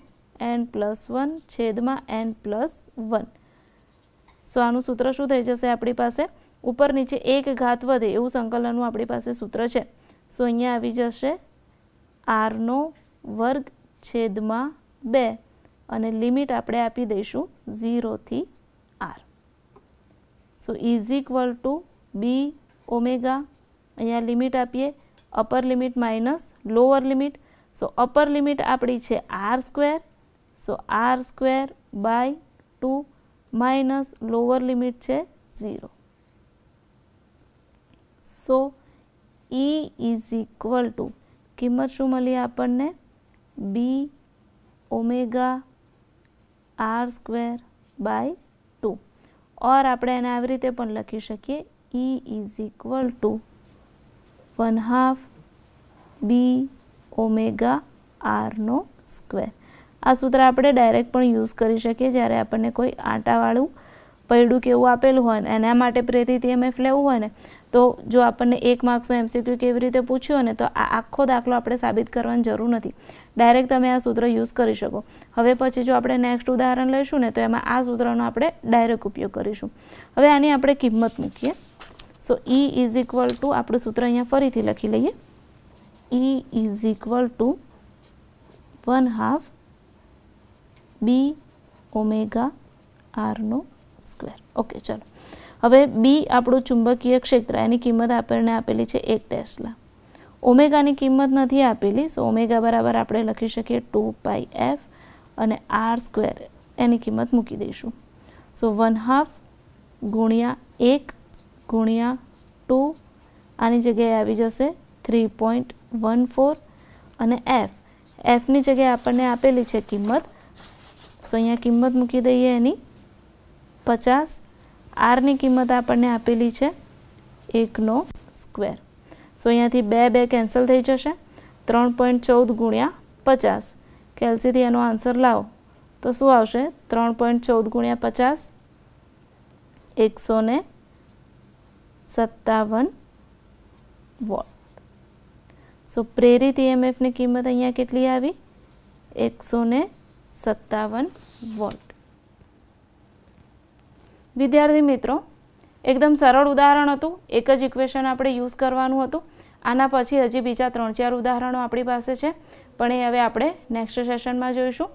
N plus one છેદમાં એન પ્લસ વન સો આનું સૂત્ર શું થઈ જશે આપણી પાસે ઉપર નીચે એક ઘાત વધે એવું સંકલનનું આપણી પાસે સૂત્ર છે સો અહીંયા આવી જશે આરનો વર્ગ છેદમાં બે અને લિમિટ આપણે આપી દઈશું ઝીરોથી so is equal to B omega અહીંયા લિમિટ આપીએ upper limit minus lower limit so upper limit આપણી છે R square so R square by two minus lower limit છે zero so E is equal to કિંમત શું મળી આપણને B omega R square by or આપણે એને આવી રીતે પણ લખી શકીએ E is equal to one half B omega આરનો સ્ક્વેર આ સૂત્ર આપણે ડાયરેક્ટ પણ યુઝ કરી શકીએ જ્યારે આપણને કોઈ આટાવાળું પૈડું કે એવું આપેલું હોય ને એના માટે પ્રેરિત ઈએમએફ લેવું હોય ને તો જો આપણને એક માર્ક્સનો એમસીક્યુ કેવી રીતે પૂછ્યો ને તો આ આખો દાખલો આપણે સાબિત કરવાની જરૂર નથી ડાયરેક્ટ તમે આ સૂત્ર યુઝ કરી શકો હવે પછી જો આપણે નેક્સ્ટ ઉદાહરણ લઈશું ને તો એમાં આ સૂત્રનો આપણે ડાયરેક્ટ ઉપયોગ કરીશું હવે આની આપણે કિંમત મૂકીએ so E is equal to આપણું સૂત્ર અહીંયા ફરીથી લખી લઈએ E is equal to one half B omega આરનો સ્ક્વેર ઓકે ચલો હવે બી આપણું ચુંબકીય ક્ષેત્ર એની કિંમત આપણને આપેલી છે એક ટેસ્લા ઓમેગાની કિંમત નથી આપેલી સો ઓમેગા બરાબર આપણે લખી શકીએ ટુ પાઈ એફ અને આર સ્ક્વેર એની કિંમત મૂકી દઈશું સો વન હાફ ગુણ્યા એક ગુણ્યા ટુ આની જગ્યાએ આવી જશે થ્રી પોઈન્ટ વન ફોર અને એફ એફની જગ્યાએ આપણને આપેલી છે કિંમત સો અહીંયા કિંમત મૂકી દઈએ એની પચાસ આરની કિંમત આપણને આપેલી છે એકનો સ્ક્વેર સો અહીંયાથી બે બે કેન્સલ થઈ જશે ત્રણ પોઈન્ટ ચૌદ ગુણ્યા પચાસ કે એલસીથી એનો આન્સર લાવો તો શું આવશે ત્રણ પોઈન્ટ ચૌદ ગુણ્યા પચાસ એકસો ને સત્તાવન વોટ સો પ્રેરિત ઈએમએફની e કિંમત અહીંયા કેટલી આવી એકસો ને સત્તાવન વોટ વિદ્યાર્થી મિત્રો એકદમ સરળ ઉદાહરણ હતું એક જ ઇક્વેશન આપણે યુઝ કરવાનું હતું આના પછી હજી બીજા ત્રણ ચાર ઉદાહરણો આપણી પાસે છે પણ એ હવે આપણે નેક્સ્ટ સેશનમાં જોઈશું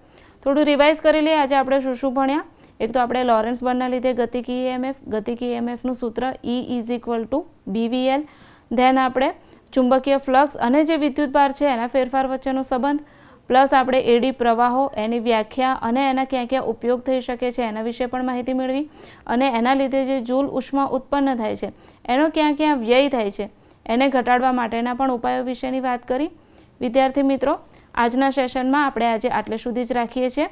થોડું રિવાઇઝ કરી લઈએ આજે આપણે શું શું ભણ્યા એક તો આપણે લોરેન્સ બનના લીધે ગતિકી ઈએમએફ ગતિકી ઈએમએફનું સૂત્ર E is equal to BVL then આપણે ચુંબકીય ફ્લક્સ અને જે વિદ્યુત ભાર છે એના ફેરફાર વચ્ચેનો સંબંધ પ્લસ આપણે એડી પ્રવાહો એની વ્યાખ્યા અને એના ક્યાં ક્યાં ઉપયોગ થઈ શકે છે એના વિશે પણ માહિતી મેળવી અને એના લીધે જે જૂલ ઉષ્મા ઉત્પન્ન થાય છે એનો ક્યાં ક્યાં વ્યય થાય છે એને ઘટાડવા માટેના પણ ઉપાયો વિશેની વાત કરી વિદ્યાર્થી મિત્રો આજના સેશનમાં આપણે આજે આટલે સુધી જ રાખીએ છીએ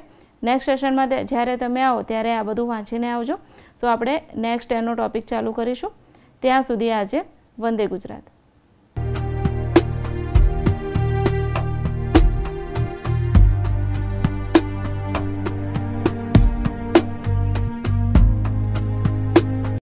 નેક્સ્ટ સેશનમાં જ્યારે તમે આવો ત્યારે આ બધું વાંચીને આવજો સો આપણે નેક્સ્ટ એનો ટોપિક ચાલુ કરીશું ત્યાં સુધી આજે વંદે ગુજરાત